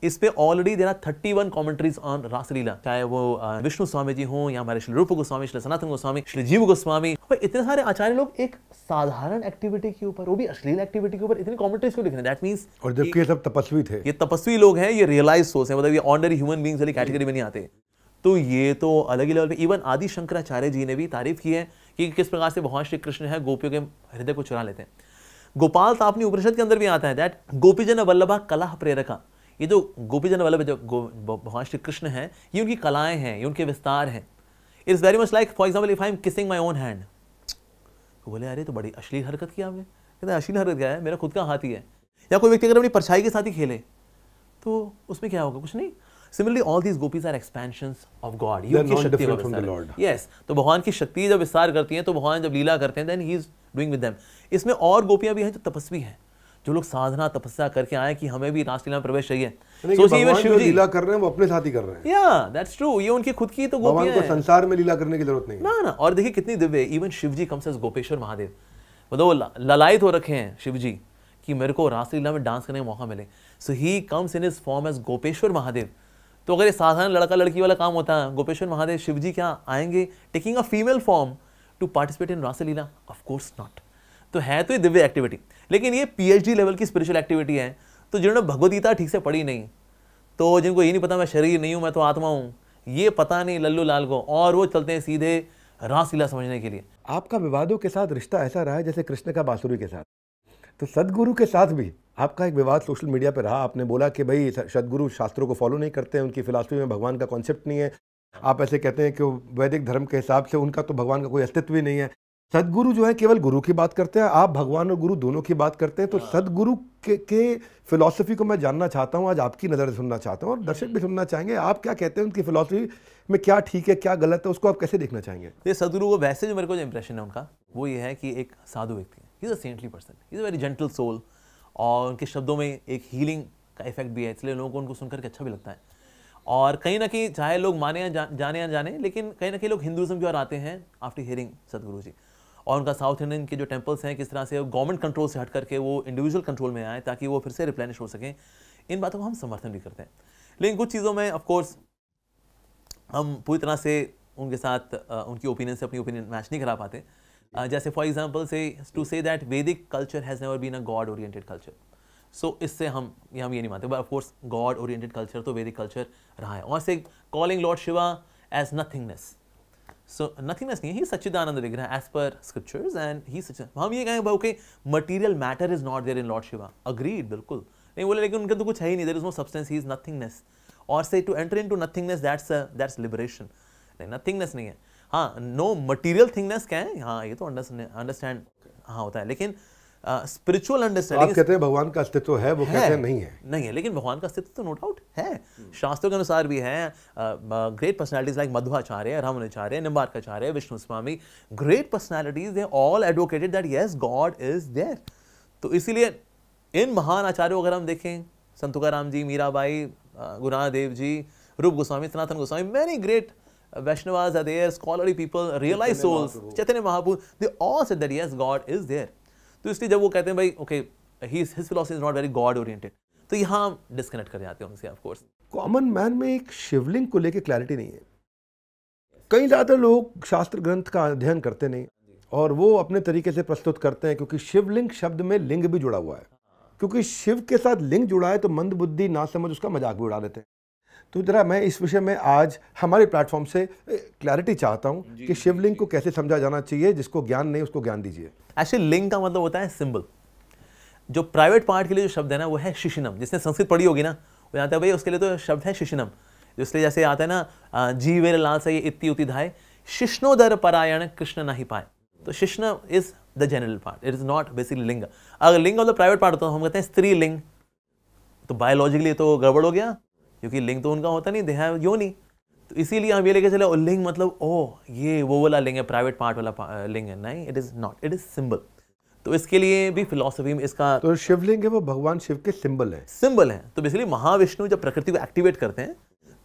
इस पे ऑलरेडी देना 31 वन कॉमेंट्रीज ऑन रासलीला चाहे वो विष्णु स्वामी जी हो या हमारे श्री रूप गोस्वामी श्री सनातन गोस्वामी श्री जीव गोस्वामी और इतने सारे आचार्य लोग एक साधारण एक्टिविटी के ऊपर वो भी अश्लील एक्टिविटी के ऊपर इतनी कॉमेंट्रीज क्यों लिख रहे दैट मीन और जबकि ये सब तपस्वी थे ये तपस्वी लोग हैं ये रियलाइज सोर्स है मतलब ये ऑर्डनरी ह्यूमन बींग्स वाली कैटेगरी में नहीं आते तो ये तो अलग ही लेवल पे इवन आदि शंकराचार्य जी ने भी तारीफ की है कि किस प्रकार से भगवान श्री कृष्ण है गोपियों के हृदय को चुरा लेते हैं गोपाल तापनी तो उपनिषद के अंदर भी आता है दैट गोपीजन वल्लभा कला प्रेरका ये जो गोपीजन जन वल्लभ जो भगवान श्री कृष्ण हैं ये उनकी कलाएं हैं ये उनके विस्तार हैं it's very much like for example if I am kissing my own hand तो बोले अरे तो बड़ी अश्लील हरकत की आपने कहते हैं तो अश्लील हरकत क्या है मेरा खुद का हाथ ही है या कोई व्यक्ति अगर अपनी परछाई के साथ ही खेले तो उसमें क्या होगा कुछ नहीं similarly all these gopis are expansion of God ये शक्ति यस तो भगवान की शक्ति जब विस्तार करती हैं तो भगवान जब लीला करते हैं then he is doing with them इसमें और गोपियां भी हैं जो तपस्वी हैं जो लोग साधना तपस्या करके आए कि हमें भी राष्ट्रीय में प्रवेश चाहिए सोचिए शिव जी लीला कर रहे हैं वो अपने साथ ही कर रहे हैं या दैट्स ट्रू ये उनकी खुद की तो गोपियां हैं संसार में लीला करने की जरूरत नहीं ना ना और देखिए कितनी दिव्य even Shiv ji comes as Gopeshwar Mahadev मतलब ललायत हो रखे हैं शिव जी कि मेरे को रासलीला में डांस करने का मौका मिले so he comes in his form as Gopeshwar Mahadev तो अगर ये साधारण लड़का लड़की वाला काम होता है गोपेश्वर महादेव शिव जी क्या आएंगे taking a female form to participate in raasleela of course not तो है तो ये दिव्य एक्टिविटी लेकिन ये पीएचडी लेवल की स्पिरिचुअल एक्टिविटी है तो जिन्होंने भगवदगीता ठीक से पढ़ी नहीं तो जिनको ये नहीं पता मैं शरीर नहीं हूँ मैं तो आत्मा हूँ ये पता नहीं लल्लू लाल को और वो चलते हैं सीधे रासलीला समझने के लिए आपका विवादों के साथ रिश्ता ऐसा रहा है जैसे कृष्ण का बांसुरी के साथ तो सदगुरु के साथ भी आपका एक विवाद सोशल मीडिया पर रहा आपने बोला कि भाई सदगुरु शास्त्रों को फॉलो नहीं करते हैं उनकी फिलासफी में भगवान का कॉन्सेप्ट नहीं है आप ऐसे कहते हैं कि वैदिक धर्म के हिसाब से उनका तो भगवान का कोई अस्तित्व ही नहीं है सदगुरु जो है केवल गुरु की बात करते हैं आप भगवान और गुरु दोनों की बात करते हैं तो हाँ। सदगुरु के, के फिलॉसफी को मैं जानना चाहता हूँ आज आपकी नज़र सुनना चाहता हूँ और दर्शक भी सुनना चाहेंगे आप क्या कहते हैं उनकी फिलॉसफी में क्या ठीक है क्या गलत है उसको आप कैसे देखना चाहेंगे ये सदगुरु को वैसे जो मेरे को जो इंप्रेशन है उनका वो ये है कि एक साधु व्यक्ति है is a saintly person is a very gentle soul और उनके शब्दों में एक हीलिंग का इफेक्ट भी है इसलिए लोगों को उनको सुनकर के अच्छा भी लगता है और कहीं ना कहीं चाहे लोग माने या जाने या जाने लेकिन कहीं ना कहीं लोग हिंदुज़म की ओर आते हैं आफ्टर हियरिंग सदगुरु जी और उनका साउथ इंडियन के जो टेम्पल्स हैं किस तरह से गवर्नमेंट कंट्रोल से हट करके वो इंडिविजुअल कंट्रोल में आए ताकि वो फिर से रिप्लेनिश हो सकें इन बातों को हम समर्थन भी करते हैं लेकिन कुछ चीज़ों में ऑफकोर्स हम पूरी तरह से उनके साथ उनकी ओपिनियन से अपनी ओपिनियन मैच नहीं करा पाते जैसे for example say to say that Vedic culture has never been a God oriented culture so इससे हम हम ये नहीं मानते but of course God oriented culture तो वैदिक कल्चर रहा है और say calling Lord Shiva as nothingness so nothingness नहीं ही सच्चिदानंद विग्रह as per scriptures and he हम ये कहें भाव के material matter is not there in Lord Shiva agreed बिल्कुल नहीं बोले लेकिन उनके तो कुछ है ही नहीं there is no substance he is nothingness और say to enter in to nothingness that's that's liberation नहीं नथिंगनेस नहीं है हाँ नो मटीरियल थिंगनेस क्या है हाँ ये तो अंडरस्टैंड हाँ होता है लेकिन स्पिरिचुअल अंडरस्टैंडिंग आप कहते हैं भगवान का अस्तित्व है वो है, कहते हैं नहीं है नहीं है लेकिन भगवान का अस्तित्व तो नो डाउट है शास्त्रों के अनुसार भी है great personalities like Madhvacharya Ramanacharya Nimbarkacharya Vishnu Swami great personalities they all advocated that yes God is there तो इसीलिए इन महान आचार्यों अगर हम देखें संत जी Mirabai Gurunath Dev ji Roop Goswami Sanatan Goswami many great Vaishnavas are there scholarly people realise souls Chaitanya Mahaprabhu they all said that yes God is there तो इसलिए जब वो कहते हैं भाई okay he his philosophy is not very God oriented तो यहाँ डिस्कनेक्ट कर जाते हैं उनसे ऑफ कोर्स कॉमन मैन में एक शिवलिंग को लेकर क्लैरिटी नहीं है कई ज़्यादातर लोग शास्त्र ग्रंथ का अध्ययन करते नहीं और वो अपने तरीके से प्रस्तुत करते हैं क्योंकि शिवलिंग शब्द में लिंग भी जुड़ा हुआ है क्योंकि शिव के साथ लिंग जुड़ा है तो मंद बुद्धि ना समझ उसका मजाक भी उड़ा देते हैं तो ज़रा मैं इस विषय में आज हमारे प्लेटफॉर्म से क्लैरिटी चाहता हूँ कि शिवलिंग को कैसे समझा जाना चाहिए जिसको ज्ञान नहीं उसको ज्ञान दीजिए एक्चुअली लिंग का मतलब होता है सिंबल जो प्राइवेट पार्ट के लिए जो शब्द है ना वो है शिशिनम जिसने संस्कृत पढ़ी होगी ना वो जानता है भाई उसके लिए तो शब्द है शिशिनम जिसलिए जैसे आता है ना जीवे लाल से ये इति उति धाय शिष्णोदर परायण कृष्ण ना ही पाए तो शिष्ण is the genital part it is not basically लिंग अगर लिंग ऑफ प्राइवेट पार्ट होता है हम कहते हैं स्त्री लिंग तो बायोलॉजिकली तो गड़बड़ हो गया क्योंकि लिंग तो उनका होता नहीं देहा यो नहीं तो इसीलिए हम ये लेके चले और लिंग मतलब ओ ये वो वाला लिंग है प्राइवेट पार्ट वाला लिंग है नहीं it is not it is symbol तो इसके लिए भी फिलोसफी में इसका तो शिवलिंग है वो भगवान शिव के सिंबल है सिंबल है तो बेसिकली महाविष्णु जब प्रकृति को एक्टिवेट करते हैं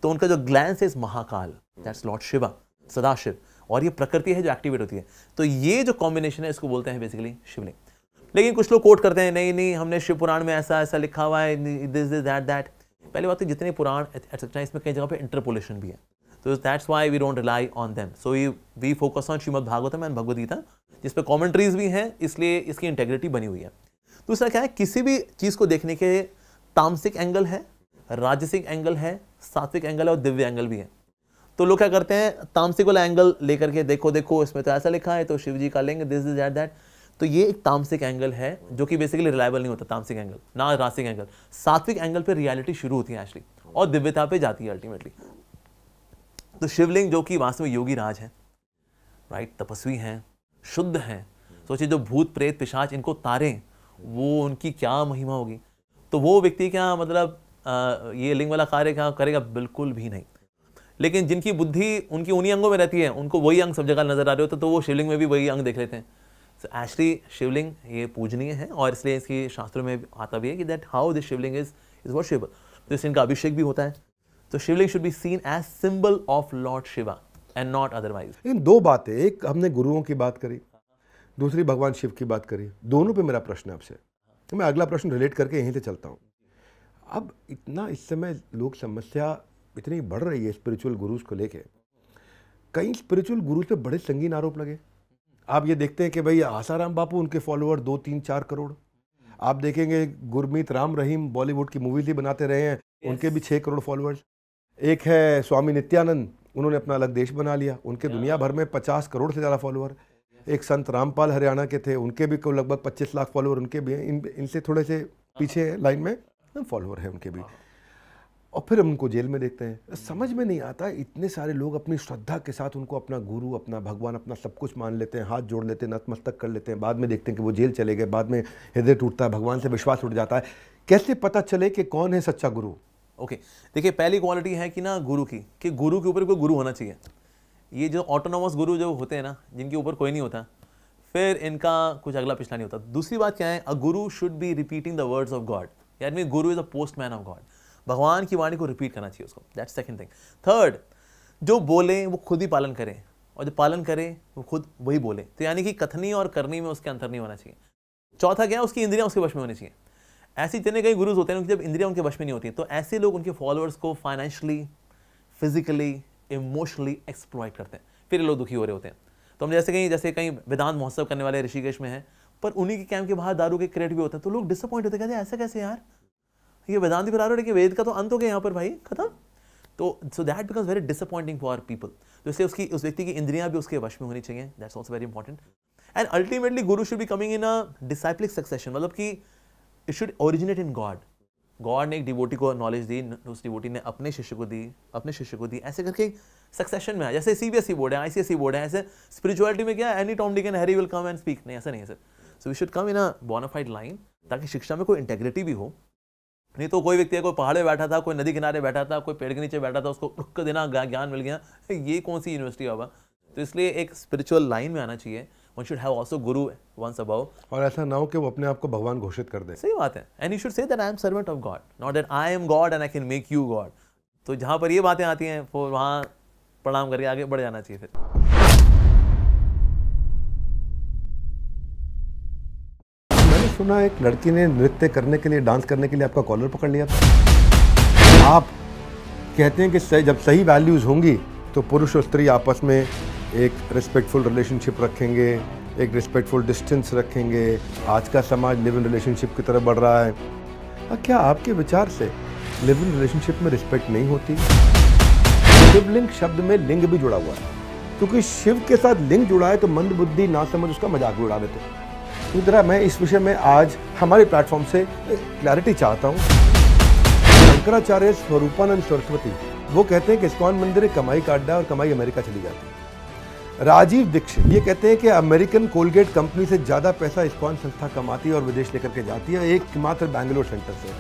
तो उनका जो ग्लैंस है इस महाकाल दैट्स लॉर्ड शिवा सदाशिव और ये प्रकृति है जो एक्टिवेट होती है तो ये जो कॉम्बिनेशन है इसको बोलते हैं बेसिकली शिवलिंग लेकिन कुछ लोग कोट करते हैं नहीं नहीं हमने शिव पुराण में ऐसा ऐसा लिखा हुआ है दिस दिस दैट दैट पहली बात है तो जितने पुराण एक्सेट्रा इसमें कई जगह पे इंटरपोलेशन भी है तो that's why we don't rely on them so you we focus on Shrimad Bhagavatam and Bhagavad Gita जिस पर कॉमेंट्रीज भी हैं इसलिए इसकी इंटेग्रिटी बनी हुई है दूसरा क्या है किसी भी चीज़ को देखने के तामसिक एंगल है राजसिक एंगल है सात्विक एंगल है और दिव्य एंगल भी है तो लोग क्या करते हैं तामसिक वाला एंगल लेकर के देखो देखो इसमें तो ऐसा लिखा है तो शिव जी का लेंगे दिस इज दैट दैट तो ये एक तामसिक एंगल है जो कि बेसिकली रिलायबल नहीं होता तामसिक एंगल ना रासिक एंगल सात्विक एंगल पे रियलिटी शुरू होती है एक्चुअली और दिव्यता पे जाती है अल्टीमेटली तो शिवलिंग जो कि वास्तव में योगी राज है राइट तपस्वी हैं शुद्ध हैं सोचिए जो भूत प्रेत पिशाच इनको तारें वो उनकी क्या महिमा होगी तो वो व्यक्ति क्या मतलब आ, ये लिंग वाला कार्य क्या करेगा बिल्कुल भी नहीं लेकिन जिनकी बुद्धि उनकी उन्हीं अंगों में रहती है उनको वही अंग सब जगह नजर आ रहे होते तो वो शिवलिंग में भी वही अंग देख लेते हैं सो एक्चुअली शिवलिंग ये पूजनीय है और इसलिए इसकी शास्त्रों में आता भी है कि that how this Shivling is is worshippable तो इससे इनका अभिषेक भी होता है तो Shivling should be seen as symbol of Lord Shiva and not otherwise इन दो बातें एक हमने गुरुओं की बात करी दूसरी भगवान शिव की बात करी दोनों पे मेरा प्रश्न है आपसे तो मैं अगला प्रश्न रिलेट करके यहीं से चलता हूँ अब इतना इस समय लोग समस्या इतनी बढ़ रही है स्पिरिचुअल गुरुज को लेके कई स्पिरिचुअल गुरुज पे बड़े संगीन आरोप लगे आप ये देखते हैं कि भाई आसाराम बापू उनके फॉलोअर दो तीन चार करोड़ आप देखेंगे गुरमीत राम रहीम बॉलीवुड की मूवीज भी बनाते रहे हैं उनके भी छः करोड़ फॉलोअर्स एक है स्वामी नित्यानंद उन्होंने अपना अलग देश बना लिया उनके दुनिया भर में पचास करोड़ से ज़्यादा फॉलोअर एक संत रामपाल हरियाणा के थे उनके भी लगभग पच्चीस लाख फॉलोअर उनके भी हैं इन इनसे थोड़े से हाँ। पीछे लाइन में फॉलोअर है उनके भी हाँ। और फिर हम उनको जेल में देखते हैं समझ में नहीं आता इतने सारे लोग अपनी श्रद्धा के साथ उनको अपना गुरु अपना भगवान अपना सब कुछ मान लेते हैं हाथ जोड़ लेते हैं नतमस्तक कर लेते हैं बाद में देखते हैं कि वो जेल चले गए बाद में हृदय टूटता है भगवान से विश्वास उठ जाता है कैसे पता चले कि कौन है सच्चा गुरु ओके देखिए पहली क्वालिटी है कि ना गुरु की कि गुरु के ऊपर कोई गुरु होना चाहिए ये जो ऑटोनोमस गुरु जो होते हैं ना जिनके ऊपर कोई नहीं होता फिर इनका कुछ अगला पिछला नहीं होता दूसरी बात क्या है a guru should be repeating the words of God यानी guru is a postman of God भगवान की वाणी को रिपीट करना चाहिए उसको दैट सेकेंड थिंग थर्ड जो बोलें वो खुद ही पालन करें और जो पालन करें वो खुद वही बोले तो यानी कि कथनी और करनी में उसके अंतर नहीं होना चाहिए चौथा क्या है उसकी इंद्रियां उसके वश में होनी चाहिए ऐसे इतने कई गुरुज होते हैं उनकी जब इंद्रियां उनके वश में नहीं होती तो ऐसे लोग उनके फॉलोअर्स को फाइनेंशली फिजिकली इमोशनली एक्सप्लॉयट करते हैं फिर ये लोग दुखी हो रहे होते हैं तो हम जैसे कहीं जैसे कहीं वेदांत महोत्सव करने वाले ऋषिकेश में हैं पर उन्हीं के कैंप के बाहर दारू के क्रेट भी होते हैं तो लोग डिसअपॉइंट होते कहते हैं ऐसा कैसे यार ठीक है वेदांति आ रहे हो वेद का तो अंत हो गया यहाँ पर भाई खत्म तो so that because very disappointing for people तो इसलिए उसकी उस व्यक्ति की इंद्रियां भी उसके वश में होनी चाहिए that's also very important and ultimately guru should भी coming in a disciplic succession मतलब कि it should originate in God God ने एक डिवोटी को नॉलेज दी उस डिवोटी ने अपने शिष्य को दी अपने शिष्य को दी ऐसे करके सक्सेशन में आया जैसे सी बी एस बोर्ड है आई सी बोर्ड है ऐसे स्पिरिचुअलिटी में क्या एनी टॉम डी कैन Harry will come and speak नहीं ऐसा नहीं है sir so we should come in a bona fide line ताकि शिक्षा में कोई इंटेग्रिटी भी हो नहीं तो कोई व्यक्ति है कोई पहाड़े बैठा था कोई नदी किनारे बैठा था कोई पेड़ के नीचे बैठा था उसको रुक देना ज्ञान मिल गया ये कौन सी यूनिवर्सिटी होगा तो इसलिए एक स्पिरिचुअल लाइन में आना चाहिए one should have also guru once above और ऐसा ना हो कि वो अपने आप को भगवान घोषित कर दे सही बात है and you should say that I am servant of God not that I am God and I can make you God तो जहाँ पर ये बातें आती हैं वो वहाँ प्रणाम करके आगे बढ़ जाना चाहिए फिर सुना एक लड़की ने नृत्य करने के लिए डांस करने के लिए आपका कॉलर पकड़ लिया था आप कहते हैं कि सह, जब सही वैल्यूज़ होंगी तो पुरुष और स्त्री आपस में एक रिस्पेक्टफुल रिलेशनशिप रखेंगे एक रिस्पेक्टफुल डिस्टेंस रखेंगे आज का समाज लिव इन रिलेशनशिप की तरफ बढ़ रहा है आ, हाँ, क्या आपके विचार से लिव इन रिलेशनशिप में रिस्पेक्ट नहीं होती शिवलिंग शब्द में लिंग भी जुड़ा हुआ है क्योंकि शिव के साथ लिंग जुड़ा है तो मंद बुद्धि ना समझ उसका मजाक भी उड़ा देते हैं तो मैं इस विषय में आज हमारे प्लेटफॉर्म से क्लैरिटी चाहता हूँ शंकराचार्य स्वरूपानंद सरस्वती वो कहते हैं कि इस्कॉन मंदिर कमाई का अड्डा और कमाई अमेरिका चली जाती है राजीव दीक्षित ये कहते हैं कि अमेरिकन कोलगेट कंपनी से ज़्यादा पैसा इस्कॉन संस्था कमाती है और विदेश लेकर के जाती है एकमात्र बैंगलोर सेंटर से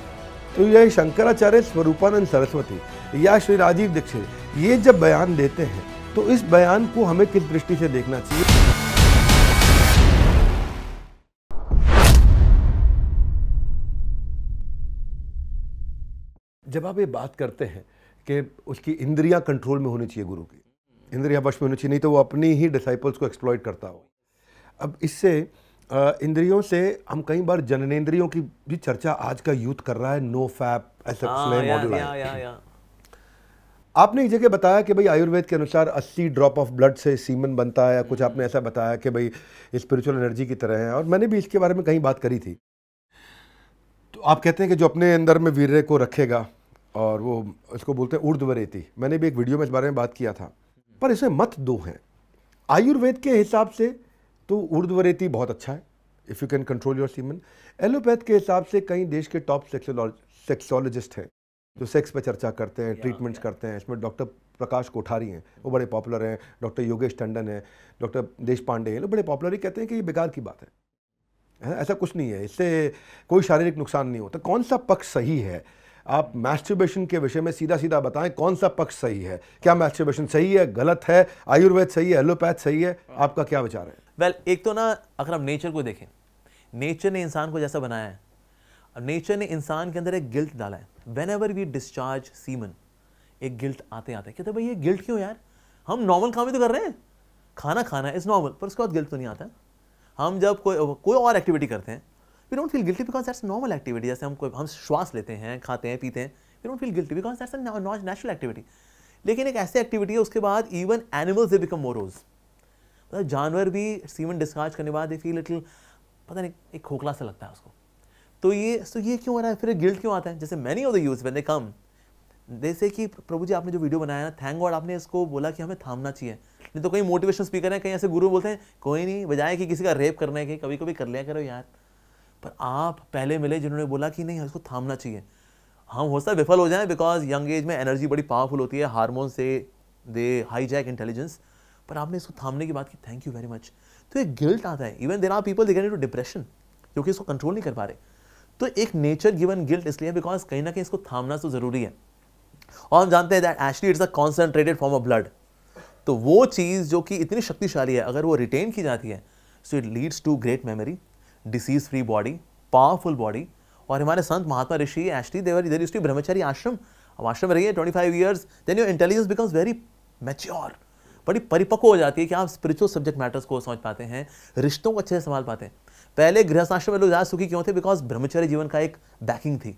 तो यह शंकराचार्य स्वरूपानंद सरस्वती या श्री राजीव दीक्षित ये जब बयान देते हैं तो इस बयान को हमें किस दृष्टि से देखना चाहिए जब आप ये बात करते हैं कि उसकी इंद्रियां कंट्रोल में होनी चाहिए गुरु की इंद्रिया वश में होनी चाहिए नहीं तो वो अपनी ही डिसाइपल्स को एक्सप्लॉयट करता हो अब इससे इंद्रियों से हम कई बार जननेन्द्रियों की भी चर्चा आज का यूथ कर रहा है नो फैप मॉडल आपने एक जगह बताया कि भाई आयुर्वेद के अनुसार 80 ड्रॉप ऑफ ब्लड से सीमन बनता है या कुछ आपने ऐसा बताया कि भाई स्पिरिचुअल एनर्जी की तरह है और मैंने भी इसके बारे में कहीं बात करी थी तो आप कहते हैं कि जो अपने अंदर में वीर्य को रखेगा और वो इसको बोलते हैं रेती मैंने भी एक वीडियो में इस बारे में बात किया था पर इसमें मत दो हैं आयुर्वेद के हिसाब से तो उर्दवरेती बहुत अच्छा है if you can control your semen allopath के हिसाब से कई देश के टॉप सेक्सोलॉजिस्ट हैं जो सेक्स पर चर्चा करते हैं ट्रीटमेंट्स करते हैं इसमें डॉक्टर प्रकाश कोठारी हैं वो बड़े पॉपुलर हैं डॉक्टर योगेश टंडन हैं डॉक्टर देश पांडे हैं लोग बड़े पॉपुलर ही कहते हैं कि ये बेकार की बात है ऐसा कुछ नहीं है इससे कोई शारीरिक नुकसान नहीं होता कौन सा पक्ष सही है आप मैस्ट्रिबेशन के विषय में सीधा सीधा बताएं कौन सा पक्ष सही है क्या मैस्ट्रिबेशन सही है गलत है आयुर्वेद सही है एलोपैथ सही है आपका क्या विचार है वेल well, एक तो ना अगर हम नेचर को देखें नेचर ने इंसान को जैसा बनाया है नेचर ने इंसान के अंदर एक गिल्ट डाला है whenever we discharge semen एक गिल्ट आते आते कहते भाई ये गिल्ट क्यों यार हम नॉर्मल काम ही तो कर रहे हैं खाना खाना इज़ नॉर्मल पर उसके बाद गिल्ट तो नहीं आता हम जब कोई कोई और एक्टिविटी करते हैं we don't feel guilty because that's normal activity जैसे हम कोई हम श्वास लेते हैं खाते हैं पीते हैं we don't feel guilty because that's not natural activity लेकिन एक ऐसी एक्टिविटी है उसके बाद even animals they become morose मतलब जानवर भी सीवन डिस्चार्ज करने बाद दे फील लिटिल पता नहीं एक खोखला सा लगता है उसको तो ये तो ये क्यों हो रहा है फिर गिल्ट क्यों आता है जैसे many of the youths when they come जैसे कि प्रभु जी आपने जो वीडियो बनाया ना थैंक गॉड आपने इसको बोला कि हमें थामना चाहिए नहीं तो कहीं मोटिवेशन स्पीकर हैं कहीं ऐसे गुरु बोलते हैं कोई नहीं बजाय कि किसी का रेप करने के कभी कभी कर लिया करो यार पर आप पहले मिले जिन्होंने बोला कि नहीं इसको थामना चाहिए हम हो सकता है विफल हो जाए बिकॉज यंग एज में एनर्जी बड़ी पावरफुल होती है हारमोन से दे हाई जैक इंटेलिजेंस पर आपने इसको थामने की बात की थैंक यू वेरी मच तो एक गिल्ट आता है even there are people they to depression क्योंकि इसको कंट्रोल नहीं कर पा रहे तो एक नेचर गिवन गिल्ट इसलिए बिकॉज कहीं ना कहीं इसको थामना तो ज़रूरी है और हम जानते हैं that actually it's a concentrated form of blood तो वो चीज़ जो कि इतनी शक्तिशाली है अगर वो रिटेन की जाती है so it leads to great memory disease free body powerful body और हमारे संत महात्मा ऋषि एश्टी देवर इधर यूज टू ब्रह्मचारी आश्रम अब आश्रम में रहिए twenty five years then your intelligence becomes very mature बड़ी परिपक्व हो जाती है कि आप स्पिरिचुअल सब्जेक्ट मैटर्स को समझ पाते हैं रिश्तों को अच्छे से संभाल पाते हैं पहले आश्रम में लोग ज़्यादा सुखी क्यों थे बिकॉज ब्रह्मचर्य जीवन का एक बैकिंग थी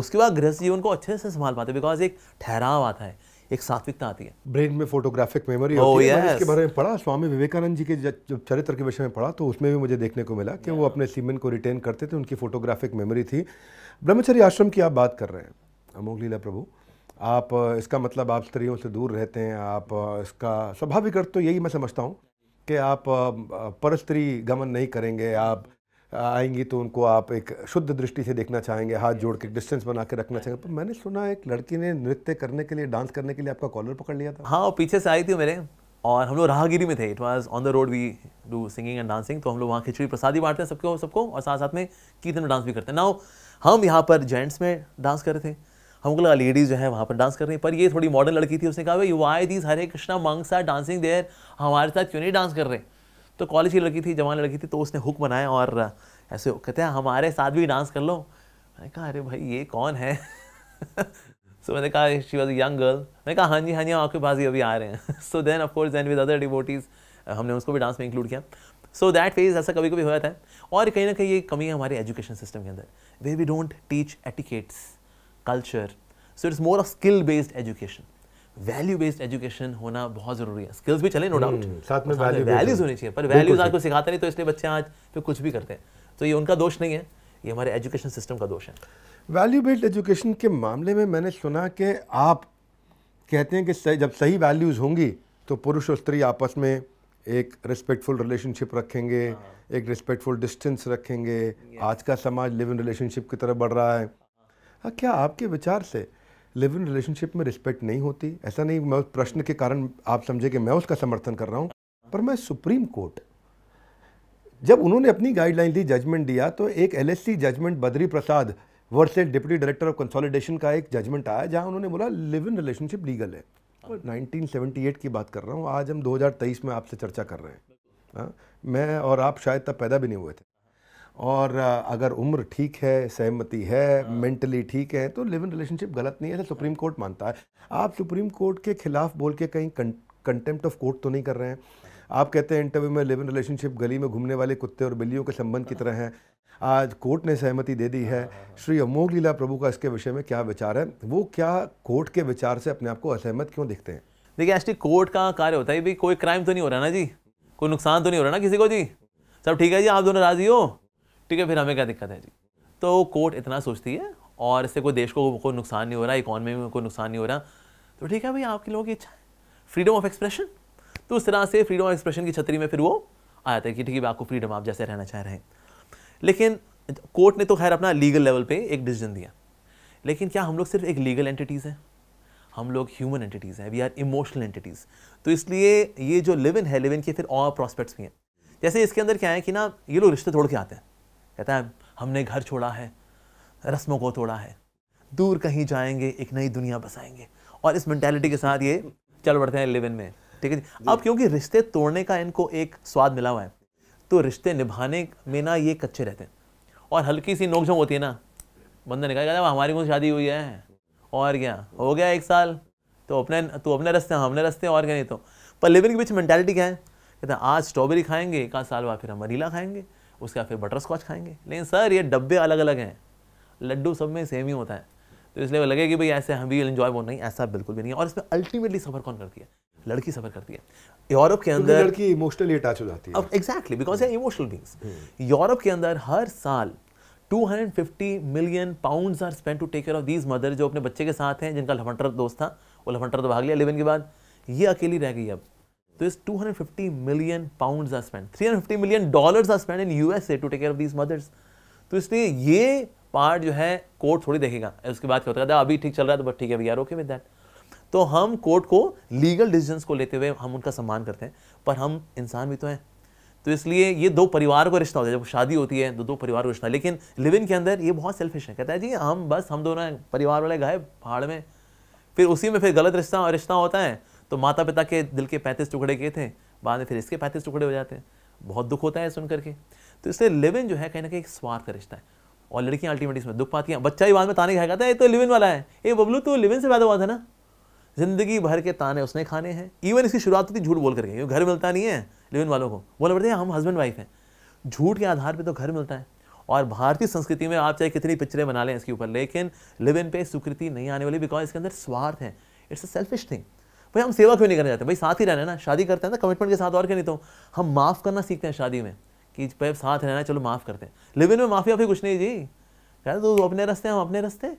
उसके बाद गृहस्थ जीवन को अच्छे से संभाल पाते बिकॉज एक ठहराव आता है एक सात्विकता आती है ब्रेन में फोटोग्राफिक मेमोरी oh, होती yes. है इसके बारे में पढ़ा स्वामी विवेकानंद जी के जब चरित्र के विषय में पढ़ा तो उसमें भी मुझे देखने को मिला कि yeah. वो अपने सीमेन को रिटेन करते थे उनकी फोटोग्राफिक मेमोरी थी ब्रह्मचर्य आश्रम की आप बात कर रहे हैं अमोघ लीला प्रभु आप इसका मतलब आप स्त्रियों से दूर रहते हैं आप इसका स्वाभाविक अर्थ तो यही मैं समझता हूँ कि आप परस्त्री गमन नहीं करेंगे आप आएंगी तो उनको आप एक शुद्ध दृष्टि से देखना चाहेंगे हाथ जोड़ के डिस्टेंस बना के रखना चाहेंगे पर मैंने सुना एक लड़की ने नृत्य करने के लिए डांस करने के लिए आपका कॉलर पकड़ लिया था हाँ वो पीछे से आई थी मेरे और हम लोग राहगिरी में थे it was on the road we do singing and dancing तो हम लोग वहाँ खिचड़ी प्रसादी बांटते हैं सबको सबको और साथ साथ में कीर्तन डांस भी करते हैं नाउ हम यहाँ पर जेंट्स में डांस कर रहे थे हमको लगा लेडीज़ जो है वहाँ पर डांस कर रही है पर ये थोड़ी मॉडर्न लड़की थी उसने कहा you I these Hare Krishna मांगसा डांसिंग देयर हमारे साथ क्यों नहीं डांस कर रहे तो कॉलेज की लड़की थी जवान लड़की थी तो उसने हुक बनाया और ऐसे कहते हैं हमारे साथ भी डांस कर लो मैंने कहा अरे भाई ये कौन है सो मैंने कहा शी वॉज यंग गर्ल मैंने कहा हाँ जी हाँ जी आपके पास ही अभी आ रहे हैं so then of course then with other devotees हमने उसको भी डांस में इंक्लूड किया सो दैट फेज ऐसा कभी कभी हो जाता है और कहीं ना कहीं ये कमी है हमारे एजुकेशन सिस्टम के अंदर वे we don't teach etiquettes culture so it's more of skill based education value based education होना बहुत जरूरी है स्किल्स भी चले नो डाउट साथ में वैल्यूज होनी चाहिए पर वैल्यूज आपको सिखाते नहीं तो इसलिए बच्चे आज फिर कुछ भी करते हैं तो ये उनका दोष नहीं है ये हमारे एजुकेशन सिस्टम का दोष है वैल्यू बेस्ड एजुकेशन के मामले में मैंने सुना कि आप कहते हैं कि जब सही वैल्यूज़ होंगी तो पुरुष और स्त्री आपस में एक रिस्पेक्टफुल रिलेशनशिप रखेंगे हाँ। एक रिस्पेक्टफुल डिस्टेंस रखेंगे आज का समाज लिव इन रिलेशनशिप की तरफ बढ़ रहा है हाँ, क्या आपके विचार से लिव इन रिलेशनशिप में रिस्पेक्ट नहीं होती ऐसा नहीं मैं उस प्रश्न के कारण आप समझे कि मैं उसका समर्थन कर रहा हूँ पर मैं सुप्रीम कोर्ट जब उन्होंने अपनी गाइडलाइन दी जजमेंट दिया तो एक एल judgement Badri Prasad versus deputy director of consolidation का एक जजमेंट आया जहाँ उन्होंने बोला लिव इन रिलेशनशिप लीगल है और 1978 की बात कर रहा हूँ आज हम 2023 में आपसे चर्चा कर रहे हैं आ, हाँ, मैं और आप शायद तब पैदा भी नहीं हुए थे और अगर उम्र ठीक है सहमति है मेंटली हाँ। ठीक है तो लिव इन रिलेशनशिप गलत नहीं है ऐसा सुप्रीम कोर्ट हाँ। मानता है आप सुप्रीम कोर्ट के खिलाफ बोल के कहीं कंटेम्प्ट ऑफ कोर्ट तो नहीं कर रहे हैं आप कहते हैं इंटरव्यू में लिव इन रिलेशनशिप गली में घूमने वाले कुत्ते और बिल्लियों के संबंध की तरह हैं आज कोर्ट ने सहमति दे दी है हाँ। श्री अमोघ लीला प्रभु का इसके विषय में क्या विचार है वो क्या कोर्ट के विचार से अपने आप को असहमत क्यों देखते हैं देखिए एक्चुअली कोर्ट का कार्य होता है भाई कोई क्राइम तो नहीं हो रहा ना जी कोई नुकसान तो नहीं हो रहा ना किसी को जी सब ठीक है जी आप दोनों राजी हो ठीक है फिर हमें क्या दिक्कत है जी तो कोर्ट इतना सोचती है और इससे कोई देश को कोई नुकसान नहीं हो रहा इकॉनमी में कोई नुकसान नहीं हो रहा तो ठीक है भाई आपके लोगों की इच्छा है फ्रीडम ऑफ एक्सप्रेशन तो उस तरह से फ्रीडम ऑफ एक्सप्रेशन की छतरी में फिर वो आ जाता है कि ठीक है आपको फ्रीडम आप जैसे रहना चाह रहे हैं लेकिन कोर्ट ने तो खैर अपना लीगल लेवल पे एक डिसीजन दिया लेकिन क्या हम लोग सिर्फ एक लीगल एंटिटीज़ हैं हम लोग ह्यूमन एंटिटीज़ हैं वी आर इमोशनल एंटिटीज़ तो इसलिए ये जो लिव इन है लिव इन के फिर और प्रॉस्पेक्ट्स भी हैं जैसे इसके अंदर क्या है कि ना ये लोग रिश्ते तोड़ के आते हैं कहता है हमने घर छोड़ा है रस्मों को तोड़ा है दूर कहीं जाएंगे एक नई दुनिया बसाएंगे और इस मैंटेलिटी के साथ ये चल बढ़ते हैं लिव इन में ठीक है अब क्योंकि रिश्ते तोड़ने का इनको एक स्वाद मिला हुआ है तो रिश्ते निभाने में ना ये कच्चे रहते हैं और हल्की सी नोकझोंक होती है ना बंदा ने कहा हमारी मुझे शादी हुई है और क्या हो गया एक साल तो अपने तो अपने रस्ते हमने रस्ते और क्या नहीं तो पर लिविंग के बीच मेंटेलिटी क्या है कहते हैं आज स्ट्रॉबेरी खाएंगे एक आध साल बाद फिर हम वनीला खाएंगे उसके बाद फिर बटर स्कॉच खाएंगे लेकिन सर ये डब्बे अलग अलग हैं लड्डू सब में सेम ही होता है तो इसलिए लगे कि भाई ऐसे हम भी इन्जॉय वो नहीं ऐसा बिल्कुल भी नहीं है और इसमें अल्टीमेटली सफ़र कौन करती है लड़की सफ़र करती है यूरोप के अंदर लड़की इमोशनली अटैच हो जाती है एग्जैक्टली बिकॉज ये इमोशनल बींग्स यूरोप के अंदर हर साल 250 million pounds are spend to take care of these mother जो अपने बच्चे के साथ हैं जिनका लफंटर दोस्त था वो लफंटर तो भाग लिया इलेवन के बाद ये अकेली रह गई अब this 250 million pounds are spent 350 million dollars are spent in USA to take care of these mothers तो इसलिए ये पार्ट जो है कोर्ट थोड़ी देखेगा उसके बाद क्या होता है अभी ठीक चल रहा है तो बट ठीक है we are okay with that तो हम कोर्ट को लीगल डिसीजंस को लेते हुए हम उनका सम्मान करते हैं पर हम इंसान भी तो हैं तो इसलिए ये दो परिवार को रिश्ता होता है जब शादी होती है तो दो परिवार को रिश्ता लेकिन लिविन के अंदर ये बहुत सेल्फिश है कहता है जी हम बस हम दोनों परिवार वाले गए पहाड़ में फिर उसी में फिर गलत रिश्ता रिश्ता होता है तो माता पिता के दिल के पैंतीस टुकड़े किए थे बाद में फिर इसके पैंतीस टुकड़े हो जाते हैं बहुत दुख होता है सुन करके तो इसलिए लिविन जो है कहीं ना कहीं स्वार्थ का रिश्ता है और लड़कियाँ अल्टीमेटली इसमें दुख पाती हैं बच्चा ही बाद में ताने खाएगा था ये तो लिविन वाला है ये बबलू तो लिविन से पैदा हुआ था ना जिंदगी भर के ताने उसने खाने हैं इवन इसकी शुरुआत होती झूठ बोल करके घर मिलता नहीं है लिविन वालों को बोला पड़ते हैं हम हस्बैंड वाइफ हैं झूठ के आधार पर तो घर मिलता है और भारतीय संस्कृति में आप चाहे कितनी पिक्चरें बना लें इसके ऊपर लेकिन लिव इन पे स्वीकृति नहीं आने वाली बिकॉज इसके अंदर स्वार्थ है इट्स अ सेल्फिश थिंग भाई हम सेवा क्यों नहीं करने जाते भाई साथ ही रहना है ना शादी करते हैं ना तो कमिटमेंट के साथ और क्या नहीं तो हम माफ़ करना सीखते हैं शादी में कि भाई साथ रहना चलो माफ़ करते हैं लिविन में माफिया वाफी कुछ नहीं जी कह तो अपने रस्ते हम अपने रस्ते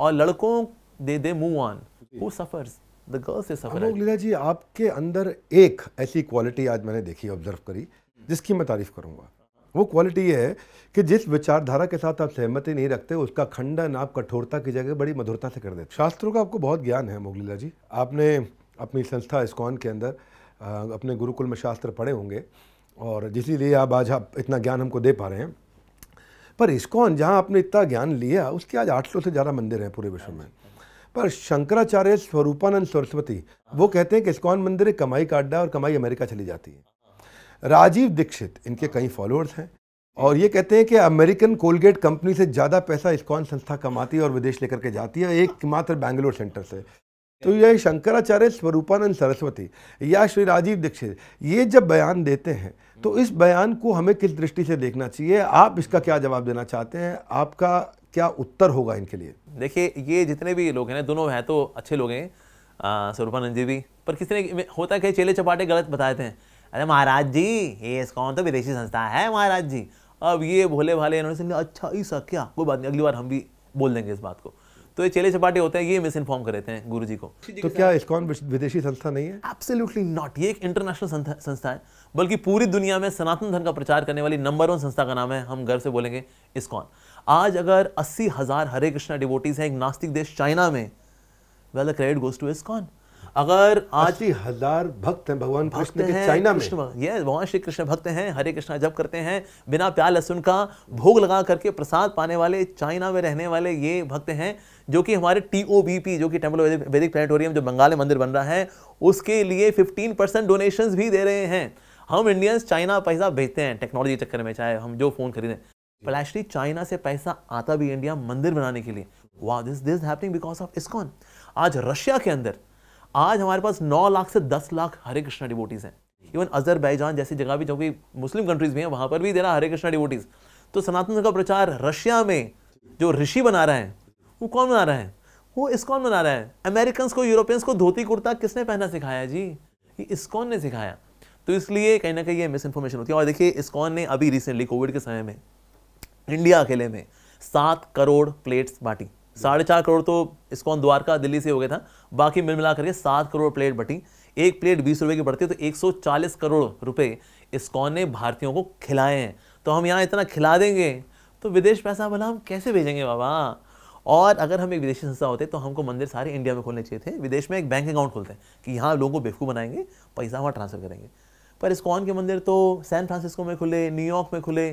और लड़कों they they move on who suffers the girls से सफर लीला जी आपके अंदर एक ऐसी क्वालिटी आज मैंने देखी ऑब्जर्व करी जिसकी मैं तारीफ करूंगा वो क्वालिटी ये है कि जिस विचारधारा के साथ आप सहमति नहीं रखते उसका खंडन आप कठोरता की जगह बड़ी मधुरता से कर देते शास्त्रों का आपको बहुत ज्ञान है मोगलीला जी आपने अपनी संस्था इस्कॉन के अंदर अपने गुरुकुल में शास्त्र पढ़े होंगे और जिसीलिए आप आज आप इतना ज्ञान हमको दे पा रहे हैं पर इस्कॉन जहाँ आपने इतना ज्ञान लिया उसके आज आठ से ज़्यादा मंदिर हैं पूरे विश्व में पर शंकराचार्य स्वरूपानंद सरस्वती वो कहते हैं कि इस्कॉन मंदिर कमाई का अड्डा और कमाई अमेरिका चली जाती है राजीव दीक्षित इनके कई फॉलोअर्स हैं और ये कहते हैं कि अमेरिकन कोलगेट कंपनी से ज़्यादा पैसा इस्कॉन संस्था कमाती है और विदेश लेकर के जाती है एकमात्र बैंगलोर सेंटर से तो यह शंकराचार्य स्वरूपानंद सरस्वती या श्री राजीव दीक्षित ये जब बयान देते हैं तो इस बयान को हमें किस दृष्टि से देखना चाहिए आप इसका क्या जवाब देना चाहते हैं आपका क्या उत्तर होगा इनके लिए देखिए ये जितने भी लोग हैं ना दोनों हैं तो अच्छे लोग हैं स्वरूपानंद जी भी पर किसी ने होता है कि चेले चपाटे गलत बताए थे अरे महाराज जी ये कौन तो विदेशी संस्था है महाराज जी अब ये भोले भाले इन्होंने समझा अच्छा ईसा क्या कोई बात नहीं अगली बार हम भी बोल देंगे इस बात को तो ये चेले चपाटे होते हैं ये मिस इन्फॉर्म कर हैं गुरु जी को तो क्या इसकॉन विदेशी संस्था नहीं है एब्सोल्युटली नॉट ये एक इंटरनेशनल संस्था है बल्कि पूरी दुनिया में सनातन धर्म का प्रचार करने वाली नंबर वन संस्था का नाम है हम घर से बोलेंगे इसकॉन आज अगर अस्सी हज़ार हरे कृष्णा डिवोटीज हैं एक नास्तिक देश चाइना में well the credit goes to ISKCON अगर आज हजार भक्त हैं भगवान कृष्ण के चाइना में ये भगवान श्री कृष्ण भक्त हैं हरे कृष्णा जब करते हैं बिना प्याज लहसुन का भोग लगा करके प्रसाद पाने वाले चाइना में रहने वाले ये भक्त हैं जो कि हमारे टी ओ बी पी जो कि टेम्पल वैदिक प्लेनेटोरियम जो बंगाल में मंदिर बन रहा है उसके लिए फिफ्टीन परसेंट डोनेशन भी दे रहे हैं हम इंडियंस चाइना पैसा भेजते हैं टेक्नोलॉजी चक्कर में चाहे हम जो फ़ोन खरीदें फ्लैशली चाइना से पैसा आता भी इंडिया मंदिर बनाने के लिए वाह this this happening because of ISKCON आज रशिया के अंदर आज हमारे पास 9 लाख से 10 लाख हरे कृष्णा डिवोटीज़ हैं इवन अजरबैजान जैसी जगह भी जो कि मुस्लिम कंट्रीज़ भी हैं वहाँ पर भी देना हरे कृष्णा डिवोटीज़ तो सनातन का प्रचार रशिया में जो ऋषि बना रहे हैं वो कौन बना रहे हैं वो इसकॉन बना रहे हैं अमेरिकन को यूरोपियंस को धोती कुर्ता किसने पहना सिखाया जी ये इसकॉन ने सिखाया तो इसलिए कहीं ना कहीं ये मिस इन्फॉर्मेशन होती है और देखिए इसकॉन ने अभी रिसेंटली कोविड के समय में इंडिया अकेले में सात करोड़ प्लेट्स बांटी साढ़े चार करोड़ तो इसकॉन द्वारका दिल्ली से हो गया था बाकी मिल मिला करके सात करोड़ प्लेट बटी एक प्लेट बीस रुपए की बढ़ती है तो एक सौ चालीस करोड़ रुपए इसकॉन ने भारतीयों को खिलाए हैं तो हम यहाँ इतना खिला देंगे तो विदेश पैसा भला हम कैसे भेजेंगे बाबा और अगर हम एक विदेशी संस्था होते तो हमको मंदिर सारे इंडिया में खोलने चाहिए थे विदेश में एक बैंक अकाउंट खोलते हैं कि यहाँ लोगों को बेवकू बनाएंगे पैसा वहाँ ट्रांसफ़र करेंगे पर इस्कॉन के मंदिर तो सैन फ्रांसिस्को में खुले न्यूयॉर्क में खुले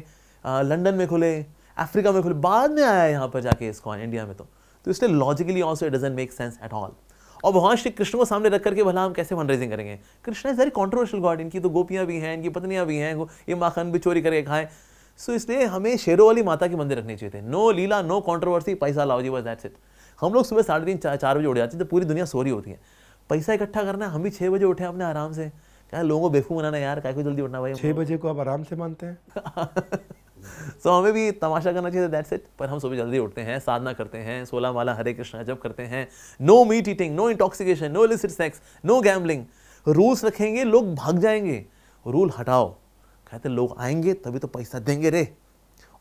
लंदन में खुले अफ्रीका में खुल बाद में आया यहाँ पर जाके इसको इंडिया में तो तो इसलिए logically also it doesn't make sense at all और भगवान श्री कृष्ण को सामने रख करके भला हम कैसे फंड रेजिंग करेंगे Krishna is very controversial god इनकी तो गोपियाँ भी हैं इनकी पत्नियाँ भी हैं ये माखन भी चोरी करके खाएं सो so, इसलिए हमें शेरों वाली माता के मंदिर रखने चाहिए थे नो लीला नो कॉन्ट्रोवर्सी पैसा लाओ जी बस दैट्स इट हम लोग सुबह साढ़े तीन चार चार बजे उठ जाते हैं तो पूरी दुनिया सोरी होती है पैसा इकट्ठा करना हम भी छः बजे उठे अपने आराम से क्या लोगों को बेफू बनाना यार क्या जल्दी उठना भाई छः बजे को आप आराम से मानते हैं सो so, हमें भी तमाशा करना चाहिए दैट्स इट पर हम सुबह जल्दी उठते हैं साधना करते हैं सोलह माला हरे कृष्णा जब करते हैं no meat eating no intoxication no illicit sex no gambling rules रखेंगे लोग भाग जाएंगे रूल हटाओ कहते लोग आएंगे तभी तो पैसा देंगे रे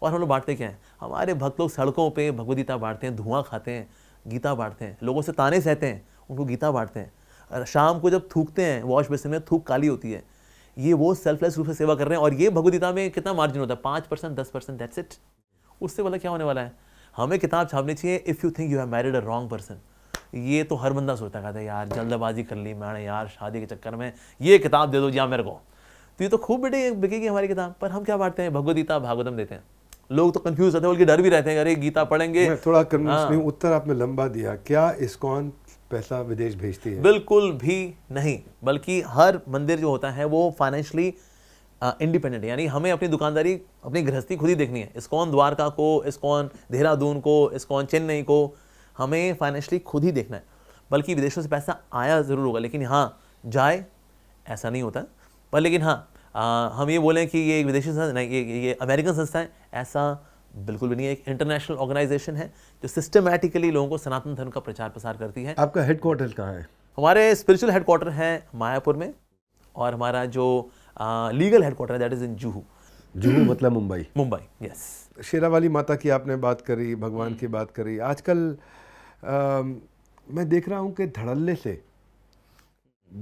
और हम लोग बांटते क्या हैं हमारे भक्त लोग सड़कों पर भगवदगीता बांटते हैं धुआं खाते हैं गीता बांटते हैं लोगों से ताने सहते हैं उनको गीता बांटते हैं शाम को जब थूकते हैं वॉश बेसिन में थूक काली होती है ये वो सेल्फलेस रूप से सेवा कर रहे हैं और ये भगवदगीता में कितना मार्जिन होता है पाँच परसेंट दस परसेंट दैट्स इट उससे वाला क्या होने वाला है हमें किताब छापनी चाहिए if you think you have married a wrong person ये तो हर बंदा सोचता कहता है यार जल्दबाजी कर ली मैंने यार शादी के चक्कर में ये किताब दे दो जी हाँ मेरे को तो ये तो खूब बेटे बिकेगी हमारी किताब पर हम क्या बांटते हैं भगवदगीता भागवतम देते हैं लोग तो कंफ्यूज होते हैं बल्कि डर भी रहते हैं अरे गीता पढ़ेंगे थोड़ा कन्फ्यूज हाँ। नहीं उत्तर आपने लंबा दिया क्या इसकॉन पैसा विदेश भेजती है बिल्कुल भी नहीं बल्कि हर मंदिर जो होता है वो फाइनेंशली इंडिपेंडेंट यानी हमें अपनी दुकानदारी अपनी गृहस्थी खुद ही देखनी है इस्कॉन द्वारका को इस्कॉन देहरादून को इस्कॉन चेन्नई को हमें फाइनेंशली खुद ही देखना है बल्कि विदेशों से पैसा आया ज़रूर होगा लेकिन हाँ जाए ऐसा नहीं होता पर लेकिन हाँ आ, हम ये बोलें कि ये विदेशी संस्था नहीं ये ये अमेरिकन संस्था है ऐसा बिल्कुल भी नहीं एक इंटरनेशनल ऑर्गेनाइजेशन है जो सिस्टमैटिकली लोगों को सनातन धर्म का प्रचार प्रसार करती है आपका हेडक्वार्टर कहाँ है हमारे स्पिरिचुअल हेडक्वार्टर है मायापुर में और हमारा जो आ, लीगल हेडक्वार्टर है that is in Juhu Juhu मतलब मुंबई मुंबई यस शेरा वाली माता की आपने बात करी भगवान की बात करी आजकल मैं देख रहा हूँ कि धड़ल्ले से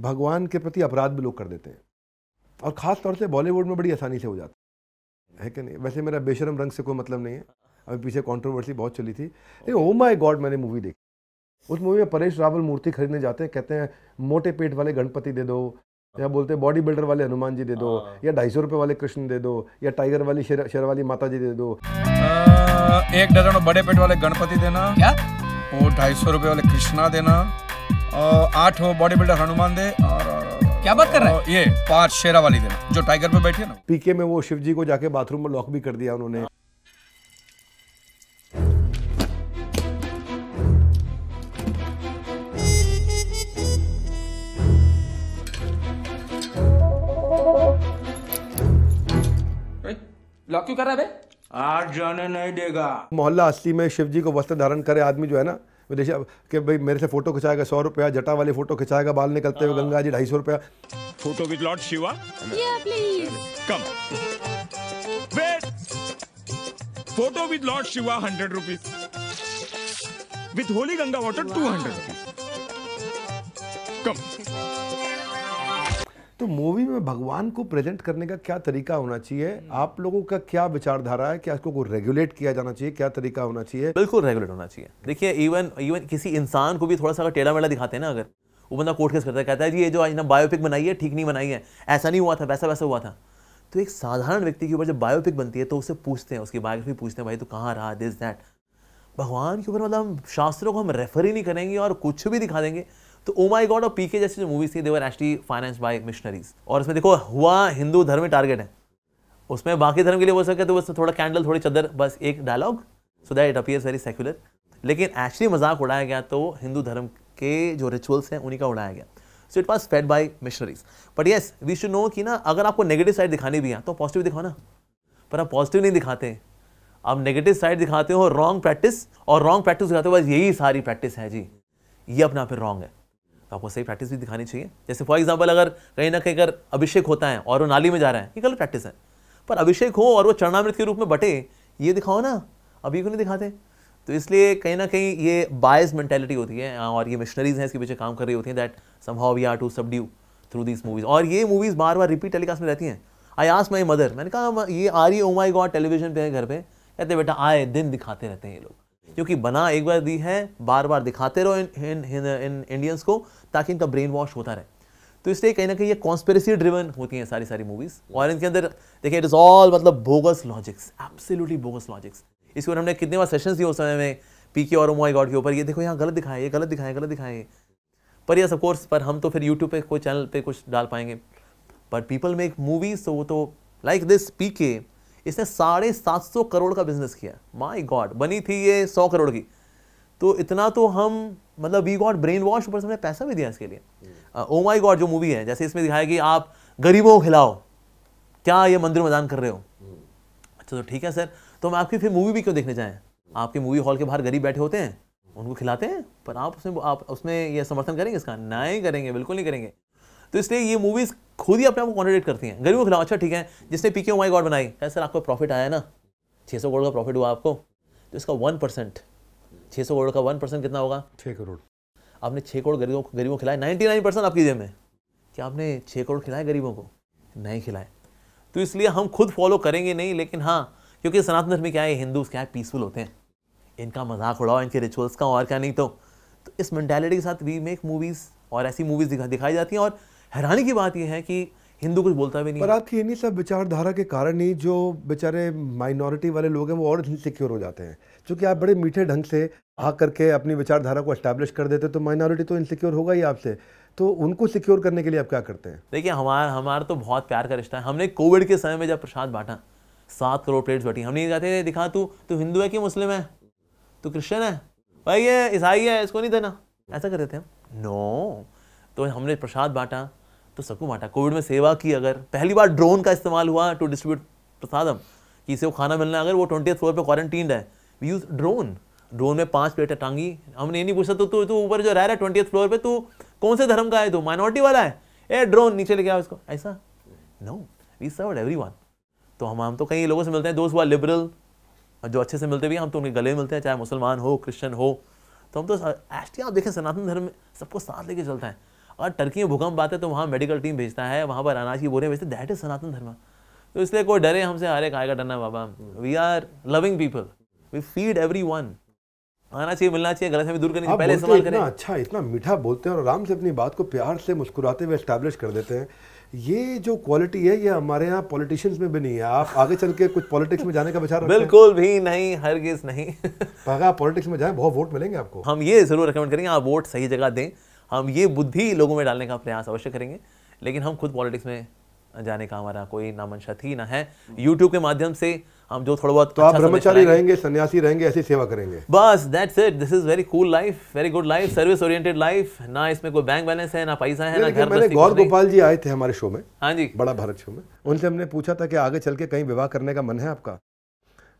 भगवान के प्रति अपराध भी लोग कर देते हैं और ख़ास तौर से बॉलीवुड में बड़ी आसानी से हो जाता है है कि नहीं वैसे मेरा बेशरम रंग से कोई मतलब नहीं है अभी पीछे कॉन्ट्रोवर्सी बहुत चली थी लेकिन ओ माई गॉड मैंने मूवी देखी उस मूवी में परेश रावल मूर्ति खरीदने जाते हैं कहते हैं मोटे पेट वाले गणपति दे दो या बोलते हैं बॉडी बिल्डर वाले हनुमान जी दे दो हाँ। या ढाई सौ रुपये वाले कृष्ण दे दो या टाइगर वाली शेर, शेर वाली माता जी दे दो एक डजन बड़े पेट वाले गणपति देना क्या वो ढाई सौ रुपये वाले कृष्णा देना आठ हो बॉडी बिल्डर हनुमान दे और क्या बात कर रहे हैं ये पांच शेरा वाली दिन जो टाइगर पे बैठे ना पीके में वो शिव को जाके बाथरूम में लॉक भी कर दिया उन्होंने लॉक क्यों कर रहा है आज जाने नहीं देगा मोहल्ला असली में शिव जी को वस्त्र धारण करे आदमी जो है ना वो देखिए कि भाई मेरे से फ़ोटो खिंचाएगा सौ रुपया जटा वाली फ़ोटो खिंचाएगा बाल निकलते हुए हाँ। गंगा जी ढाई सौ रुपया photo with lord Shiva come photo with lord Shiva hundred rupees with holy Ganga water two hundred rupees come तो मूवी में भगवान को प्रेजेंट करने का क्या तरीका होना चाहिए आप लोगों का क्या विचारधारा है क्या इसको को रेगुलेट किया जाना चाहिए क्या तरीका होना चाहिए बिल्कुल रेगुलेट होना चाहिए देखिए इवन इवन किसी इंसान को भी थोड़ा सा टेढ़ा मेढ़ा दिखाते हैं ना अगर वो बंदा कोर्ट केस करता है कहता है जी ये जो आज ना बायोपिक बनाई है ठीक नहीं बनाई है ऐसा नहीं हुआ था वैसा वैसा हुआ था तो एक साधारण व्यक्ति के ऊपर जब बायोपिक बनती है तो उससे पूछते हैं उसकी बायोग्राफी पूछते हैं भाई तू कहाँ रहा दिस दैट भगवान के ऊपर मतलब हम शास्त्रों को हम रेफर ही नहीं करेंगे और कुछ भी दिखा देंगे तो ओ माई गॉड और पी के जैसी जो मूवीज थी they were actually finance by missionaries और इसमें देखो हुआ हिंदू धर्म में टारगेट है उसमें बाकी धर्म के लिए बोल सकते तो उसमें थोड़ा कैंडल थोड़ी चदर बस एक dialogue so that it appears very secular लेकिन एक्चुअली मजाक उड़ाया गया तो हिंदू धर्म के जो रिचुअल्स हैं उन्हीं का उड़ाया गया so it was fed by missionaries but yes we show no कि ना अगर आपको नेगेटिव साइड दिखानी भी है तो पॉजिटिव दिखाओ ना पर आप पॉजिटिव नहीं दिखाते आप नेगेटिव साइड दिखाते हो रॉन्ग प्रैक्टिस और रॉन्ग प्रैक्टिस दिखाते हो बस यही सारी प्रैक्टिस है जी ये अपने आप रॉन्ग है तो आपको सही प्रैक्टिस भी दिखानी चाहिए जैसे फॉर एग्जाम्पल अगर कहीं ना कहीं अगर अभिषेक होता है और वो नाली में जा रहा है ये गलत प्रैक्टिस है पर अभिषेक हो और वो चरणामृत के रूप में बटे ये दिखाओ ना अभी क्यों नहीं दिखाते तो इसलिए कहीं ना कहीं ये बायस मेंटेलिटी होती है हाँ, और ये मिशनरीज हैं इसके पीछे काम कर रही होती हैं that somehow we are to subdue through these movies और ये मूवीज़ बार बार रिपीट टेलीकास्ट में रहती हैं आई आस माई मदर मैंने कहा ये आ रही ओ माई गॉड टेलीविजन पे है घर पे कहते बेटा आए दिन दिखाते रहते हैं ये लोग क्योंकि बना एक बार दी है बार बार दिखाते रहो इन, इन इंडियंस को ताकि इनका ब्रेन वॉश होता रहे तो इसलिए कहीं ना कहीं ये कॉन्स्पेरेसी ड्रिवन होती हैं सारी सारी मूवीज़ और इनके अंदर देखिए इट इज़ ऑल मतलब bogus logics absolutely bogus logics इसके ऊपर हमने कितने बार सेशन दिए उस समय में पी के और मोई oh गॉड के ऊपर ये देखो यहाँ गलत दिखाएं ये गलत दिखाएं गलत दिखाएं पर यस ऑफकोर्स पर हम तो फिर यूट्यूब पे कोई चैनल पे कुछ डाल पाएंगे बट पीपल मेक मूवीज तो वो तो लाइक दिस पी के इसने साढ़े सात सौ करोड़ का बिजनेस किया माई गॉड बनी थी ये सौ करोड़ की तो इतना तो हम मतलब वी गॉट ब्रेन वॉश ऊपर से हमने पैसा भी दिया इसके लिए ओ माई गॉड जो मूवी है जैसे इसमें दिखाया कि आप गरीबों को खिलाओ क्या ये मंदिर मैदान कर रहे हो hmm. अच्छा तो ठीक है सर तो हम आपकी फिर मूवी भी क्यों देखने जाएँ hmm. आपके मूवी हॉल के बाहर गरीब बैठे होते हैं उनको खिलाते हैं पर आप उसमें आप उसमें यह समर्थन करेंगे इसका नहीं करेंगे बिल्कुल नहीं करेंगे तो इसलिए ये मूवीज़ खुद ही अपने आप को कॉन्ट्रेडिक्ट करती हैं गरीबों को खिलाओ अच्छा ठीक है जिसने पी के ओ माई गॉड बनाई क्या सर आपको प्रॉफिट आया ना छः सौ करोड़ का प्रॉफिट हुआ आपको तो इसका वन परसेंट छः सौ करोड़ का वन परसेंट कितना होगा छः करोड़ आपने छः करोड़ गरीबों को गरीबों को खिलाए नाइन्टी नाइन परसेंट आपकी जेब में क्या आपने छः करोड़ खिलाए गरीबों को नहीं खिलाए तो इसलिए हम खुद फॉलो करेंगे नहीं लेकिन हाँ क्योंकि सनातन धर्म में क्या है हिंदूज क्या है पीसफुल होते हैं इनका मजाक उड़ाओ इनके रिचुअल्स का और क्या नहीं तो, तो इस मैंटेलिटी के साथ वी मेक मूवीज़ और ऐसी मूवीज़ दिखाई जाती हैं और हैरानी की बात यह है कि हिंदू कुछ बोलता भी नहीं पर आपकी इन्हीं सब विचारधारा के कारण ही जो बेचारे माइनॉरिटी वाले लोग हैं वो और इनसिक्योर हो जाते हैं चूँकि आप बड़े मीठे ढंग से आ करके अपनी विचारधारा को इस्टेब्लिश कर देते तो माइनॉरिटी तो इनसिक्योर होगा ही आपसे तो उनको सिक्योर करने के लिए आप क्या करते हैं देखिए हमारा हमारा तो बहुत प्यार का रिश्ता है हमने कोविड के समय में जब प्रसाद बांटा सात करोड़ प्लेट्स बटी हमने ये कहते थे दिखा तू तू हिंदू है कि मुस्लिम है तू क्रिश्चियन है भाई ये ईसाई है इसको नहीं देना ऐसा कर देते हम नो तो हमने प्रसाद बांटा तो सबको बांटा कोविड में सेवा की अगर पहली बार ड्रोन का इस्तेमाल हुआ टू डिस्ट्रीब्यूट प्रसाद हम किसी को खाना मिलना अगर वो ट्वेंटी फ्लोर पर क्वारंटीन है वी यूज ड्रोन ड्रोन में पांच प्लेटें टांगी हमने ये नहीं पूछा तो तू तू ऊपर जो रह रहा है ट्वेंटी फ्लोर पे तू कौन से धर्म का है तू माइनॉरिटी वाला है ए ड्रोन नीचे लेके आओ इसको ऐसा no we serve everyone तो हम हम तो कई लोगों से मिलते हैं दोस्त हुआ लिबरल जो अच्छे से मिलते भी हम तो उनके गले मिलते हैं चाहे मुसलमान हो क्रिश्चियन हो तो हम तो एस्टी आप देखें सनातन धर्म सबको साथ लेके चलता है और टर्की में भूकंप आते तो वहाँ मेडिकल टीम भेजता है वहाँ पर अनाज की बोरे भेजते दैट इज़ सनातन धर्म तो इसलिए कोई डरे हमसे हरे काय का डरना बाबा we are loving people we feed everyone आना चाहिए मिलना चाहिए गलत हमें दूर करने चाहिए पहले सवाल करें अच्छा इतना मीठा बोलते हैं और आराम से अपनी बात को प्यार से मुस्कुराते हुए इस्टेब्लिश कर देते हैं ये जो क्वालिटी है ये हमारे यहाँ पॉलिटिशियंस में भी नहीं है आप आगे चल के कुछ पॉलिटिक्स में जाने का विचार बिल्कुल भी नहीं हर गेस नहीं अगर आप पॉलिटिक्स में जाएं बहुत वोट मिलेंगे आपको हम ये जरूर रिकमेंड करेंगे आप वोट सही जगह दें हम ये बुद्धि लोगों में डालने का प्रयास अवश्य करेंगे लेकिन हम खुद पॉलिटिक्स में जाने का हमारा कोई नामनशा थी ना है यूट्यूब के माध्यम से हम जो थोड़ा बहुत तो अच्छा आप ब्रह्मचारी रहेंगे सन्यासी रहेंगे ऐसी सेवा करेंगे बस that's it this is very cool life very good life service oriented life ना इसमें कोई बैंक बैलेंस है ना पैसा है ना घर मैंने गौर गोपाल जी आए थे हमारे शो में हाँ जी बड़ा भारत शो में उनसे हमने पूछा था कि आगे चल के कहीं विवाह करने का मन है आपका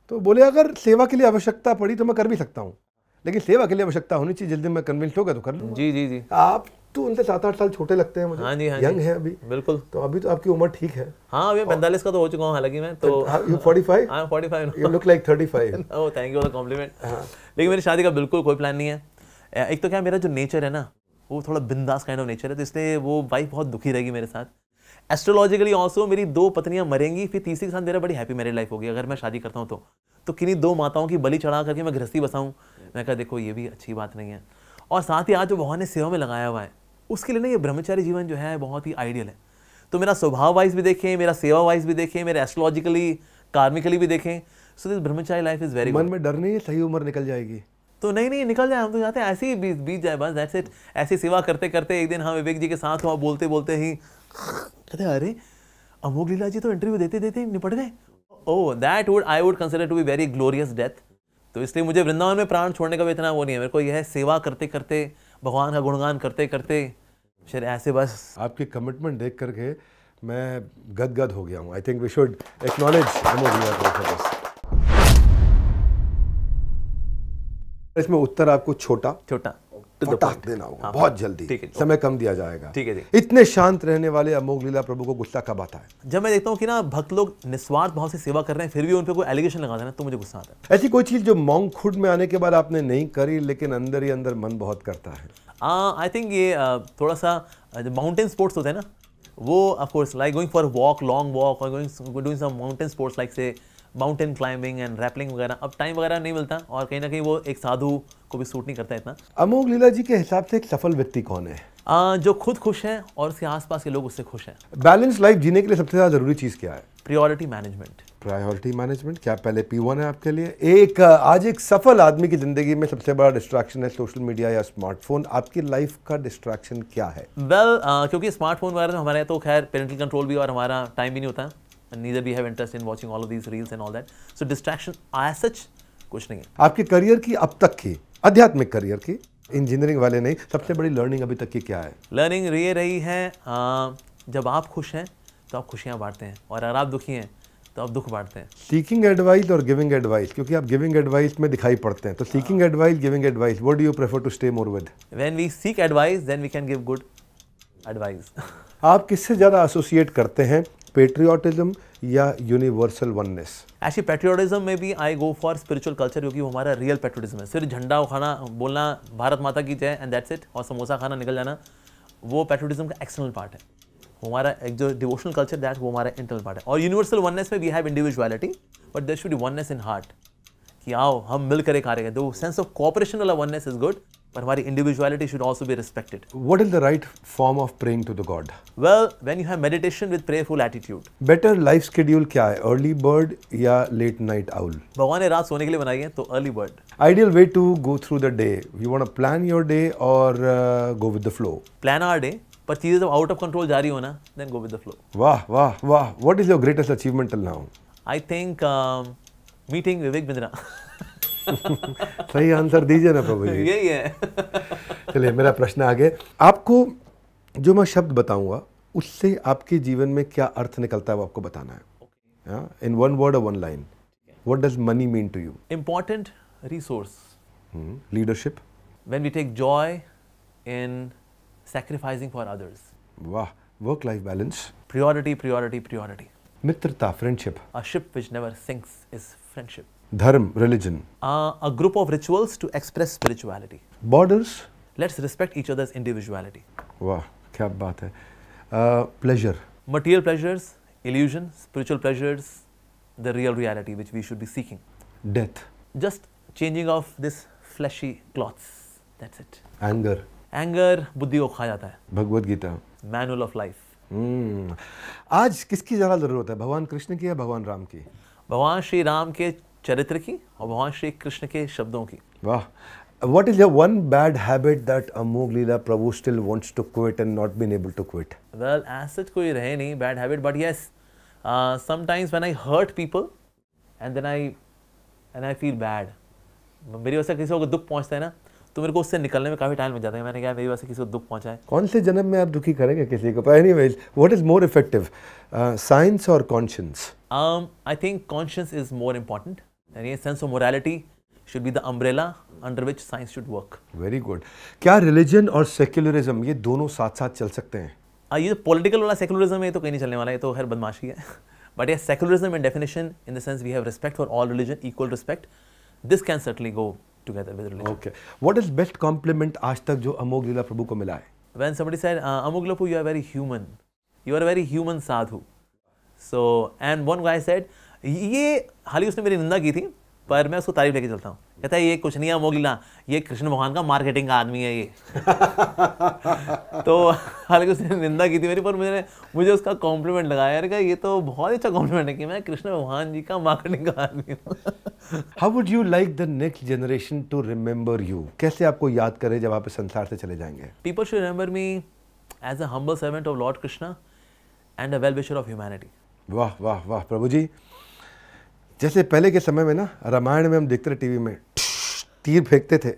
तो बोले अगर सेवा के लिए आवश्यकता पड़ी तो मैं कर भी सकता हूँ लेकिन सेवा के लिए आवश्यकता होनी चाहिए जिस दिन मैं कन्विंस होगा तो कर लूँ जी जी जी आप तो उनसे सात आठ साल छोटे लगते हैं मुझे हाँ जी हाँ यंग है अभी बिल्कुल तो अभी तो आपकी उम्र ठीक है हाँ अभी पैंतालीस का तो हो चुका हूँ हालांकि मैं तो you forty five forty five you look like thirty five oh thank you for compliment लेकिन मेरी शादी का बिल्कुल कोई प्लान नहीं है एक तो क्या मेरा जो नेचर है ना वो थोड़ा बिंदास काइंड ऑफ नेचर है तो इसलिए वो वाइफ बहुत दुखी रहेगी मेरे साथ एस्ट्रोलॉजिकली ऑल्सो मेरी दो पत्नियां मरेंगी फिर तीसरी के साथ मेरा बड़ी हैप्पी मैरिड लाइफ होगी अगर मैं शादी करता हूँ तो तो किन्हीं दो माताओं की बलि चढ़ा करके मैं गृहस्थी बसाऊँ मैं कहा देखो ये भी अच्छी बात नहीं है और साथ ही आज जो भगवान ने सेवा में लगाया हुआ है उसके लिए ना ये ब्रह्मचारी जीवन जो है बहुत ही आइडियल है तो मेरा स्वभाव वाइज भी देखें मेरा सेवा वाइज भी देखें मेरा एस्ट्रोलॉजिकली कार्मिकली भी देखें so this brahmachari life is very मन में डर नहीं है सही उम्र निकल जाएगी तो नहीं नहीं निकल जाए हम तो जाते हैं ऐसे ही बीत बीत जाए बस दैट्स इट ऐसी सेवा करते करते एक दिन हम विवेक जी के साथ हुआ बोलते बोलते ही कहते अरे अमोक लीला जी तो इंटरव्यू देते देते निपट गए oh that would I would consider to be very glorious death तो इसलिए मुझे वृंदावन में प्राण छोड़ने का भी इतना वो नहीं है मेरे को यह है सेवा करते करते भगवान का गुणगान करते करते फिर ऐसे बस आपकी कमिटमेंट देख करके मैं गदगद हो गया हूँ I think we should acknowledge इसमें उत्तर आपको छोटा छोटा तो फटाक देना होगा हाँ, बहुत जल्दी समय कम दिया जाएगा ठीक है इतने शांत रहने वाले अमोघ लीला प्रभु को गुस्सा कब आता है जब मैं देखता हूँ कि ना भक्त लोग निस्वार्थ भाव से सेवा कर रहे हैं फिर भी उन पर कोई एलिगेशन लगा देना तो मुझे गुस्सा आता है ऐसी कोई चीज़ जो मॉन्ग खुद में आने के बाद आपने नहीं करी लेकिन अंदर ही अंदर मन बहुत करता है आई थिंक ये थोड़ा सा जो माउंटेन स्पोर्ट्स होते हैं ना वो of course like going for walk long walk और going doing some mountain sports like say mountain climbing and rappelling वगैरह अब टाइम वगैरह नहीं मिलता और कहीं ना कहीं वो एक साधु को भी सूट नहीं करता इतना अमोघ लीला जी के हिसाब से एक सफल व्यक्ति कौन है आ, जो खुद खुश है और उसके आसपास के लोग उससे खुश हैं बैलेंस लाइफ जीने के लिए सबसे ज़्यादा ज़रूरी चीज़ क्या है प्रियोरिटी मैनेजमेंट प्रायोरिटी मैनेजमेंट क्या पहले पी वन है आपके लिए एक आज एक सफल आदमी की ज़िंदगी में सबसे बड़ा डिस्ट्रैक्शन है सोशल मीडिया या स्मार्टफोन आपकी लाइफ का डिस्ट्रैक्शन क्या है वेल well, uh, क्योंकि स्मार्टफोन वगैरह हमारे तो खैर पेरेंटल कंट्रोल भी और हमारा टाइम भी नहीं होता and neither we have interest in watching all of these reels and all that. So distraction as such कुछ नहीं है आपके करियर की अब तक की आध्यात्मिक करियर की इंजीनियरिंग वाले नहीं सबसे बड़ी लर्निंग अभी तक की क्या है लर्निंग ये रही है आ, जब आप खुश हैं तो आप खुशियाँ बांटते हैं और अगर आप दुखी हैं तो आप दुख बांटते हैं सीकिंग एडवाइस और गिविंग एडवाइस क्योंकि आप गिविंग एडवाइस में दिखाई पड़ते हैं तो seeking advice giving advice what do you prefer to stay more with when we seek advice then we can give good advice आप किससे ज़्यादा एसोसिएट करते हैं पेट्रियाटिज्म या यूनिवर्सल वननेस ऐसी पेट्रियाटिज्म में भी I go for spiritual culture क्योंकि वो हमारा रियल पेट्रोटिज्म है सिर्फ झंडा उखाना बोलना भारत माता की जय एंड दैट्स इट और समोसा खाना निकल जाना वो पेट्रोटिज्म का एक्सटर्नल पार्ट है हमारा एक जो डिवोशनल कल्चर दैट वो हमारा इंटरनल पार्ट है और यूनिवर्सल वननेस में we have individuality but there should oneness in heart कि आओ हम मिलकर एक आ रहे हैं दो सेंस ऑफ कॉपरेशन वाला oneness is good but our individuality should also be respected. What is the right form of praying to the God? Well, when you have meditation with prayerful attitude. Better life schedule क्या है early bird या late night owl? भगवान ने रात सोने के लिए बनाई है तो early bird. Ideal way to go through the day. You want to plan your day or uh, go with the flow? Plan our day. पर चीज़ें जब आउट ऑफ कंट्रोल जा रही हो ना then go with the flow वाह वाह वाह what is your greatest achievement till now I think meeting Vivek Bindra सही आंसर दीजिए ना प्रभु जी यही है चलिए मेरा प्रश्न आगे आपको जो मैं शब्द बताऊंगा उससे आपके जीवन में क्या अर्थ निकलता है वो आपको बताना है इन वन वर्ड और one line what does money mean to you important resource leadership when we take joy in sacrificing for others वाह work life balance priority priority priority मित्रता friendship a ship which never sinks is Friendship. Dharm, religion. Uh, a group of rituals to express spirituality. Borders. Let's respect each other's individuality. Wow, क्या बात है. Uh, pleasure. Material pleasures, illusion, spiritual pleasures, the real reality which we should be seeking. Death. Just changing of this fleshy cloths. That's it. Anger. Anger बुद्धि को खा जाता है Bhagavad Gita manual of life आज किसकी ज्यादा जरूरत है भगवान कृष्ण की या भगवान राम की भगवान श्री राम के चरित्र की और भगवान श्री कृष्ण के शब्दों की वाह what is one bad habit that Amogh Lila Prabhu still wants to quit and not been able to quit well as such कोई रहे नहीं bad habit but yes sometimes when I hurt people and then I and I feel bad मेरी वजह से किसी को दुख पहुँचता है ना तो मेरे को उससे निकलने में काफ़ी टाइम लग जाता है मैंने कहा मेरी वजह से किसी को दुख पहुँचा है कौन से जन्म में आप दुखी करेंगे किसी को any ways what is more effective science और conscience I think conscience is more important यानी sense of morality should be the umbrella under which science should work very good क्या रिलीजन और सेक्युलरिज्म ये दोनों साथ साथ चल सकते हैं uh, ये पॉलिटिकल वाला सेक्युलरिज्म है तो कहीं नहीं चलने वाला है तो हर बदमाशी है बट ये secularism in definition in the sense we have respect for all religion equal respect this can certainly go together with religion. Okay. What is best compliment आज तक जो अमोघ लीला प्रभु को मिला है? When somebody said, uh, Amog Lapu, you are very human. You are a very human sadhu. So, and one guy said, ये हाल ही उसने मेरी निंदा की थी पर मैं उसको तारीफ लेके चलता हूँ कहता है ये कुछ नहीं है मोगिला ये कृष्ण भगवान का मार्केटिंग का आदमी है ये तो हालांकि उसने निंदा की थी मेरी पर मुझे मुझे उसका कॉम्प्लीमेंट लगाया यार ये तो बहुत अच्छा कॉम्प्लीमेंट है कि मैं कृष्ण भगवान जी का मार्केटिंग का आदमी हूँ how would you like the next generation to remember you कैसे आपको याद करें जब आप संसार से चले जाएंगे people should remember me as a humble servant of lord Krishna and a well wisher of humanity वाह वाह वाह प्रभु जी जैसे पहले के समय में ना रामायण में हम देखते थे टीवी में तीर फेंकते थे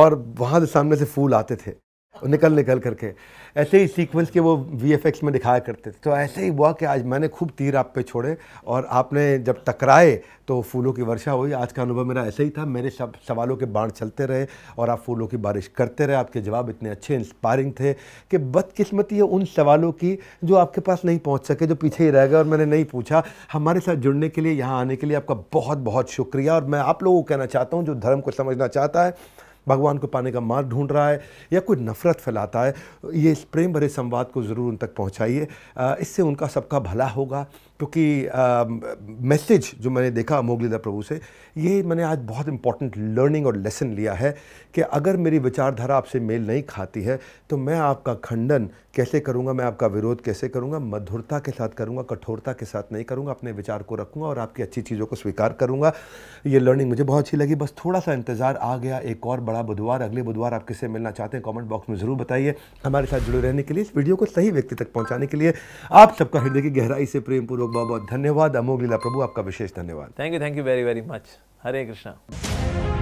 और वहाँ से सामने से फूल आते थे और निकल निकल करके ऐसे ही सीक्वेंस के वो वी में दिखाया करते थे तो ऐसे ही हुआ कि आज मैंने खूब तीर आप पे छोड़े और आपने जब टकराए तो फूलों की वर्षा हुई आज का अनुभव मेरा ऐसे ही था मेरे सब सवालों के बाण चलते रहे और आप फूलों की बारिश करते रहे आपके जवाब इतने अच्छे इंस्पायरिंग थे कि बदकिस्मती है उन सवालों की जो आपके पास नहीं पहुँच सके जो पीछे ही रह गए और मैंने नहीं पूछा हमारे साथ जुड़ने के लिए यहाँ आने के लिए आपका बहुत बहुत शुक्रिया और मैं आप लोगों को कहना चाहता हूँ जो धर्म को समझना चाहता है भगवान को पाने का मार्ग ढूंढ रहा है या कोई नफ़रत फैलाता है ये इस प्रेम भरे संवाद को ज़रूर उन तक पहुँचाइए इससे उनका सबका भला होगा क्योंकि मैसेज जो मैंने देखा मोगलीला प्रभु से ये मैंने आज बहुत इंपॉर्टेंट लर्निंग और लेसन लिया है कि अगर मेरी विचारधारा आपसे मेल नहीं खाती है तो मैं आपका खंडन कैसे करूँगा मैं आपका विरोध कैसे करूँगा मधुरता के साथ करूँगा कठोरता के साथ नहीं करूँगा अपने विचार को रखूँगा और आपकी अच्छी चीज़ों को स्वीकार करूँगा ये लर्निंग मुझे बहुत अच्छी लगी बस थोड़ा सा इंतज़ार आ गया एक और बड़ा बुधवार अगले बुधवार आप किससे मिलना चाहते हैं कॉमेंट बॉक्स में ज़रूर बताइए हमारे साथ जुड़े रहने के लिए इस वीडियो को सही व्यक्ति तक पहुँचाने के लिए आप सबका हृदय की गहराई से प्रेमपूर्वक बहुत बहुत धन्यवाद अमोघ लीला प्रभु आपका विशेष धन्यवाद thank you thank you very very much Hare Krishna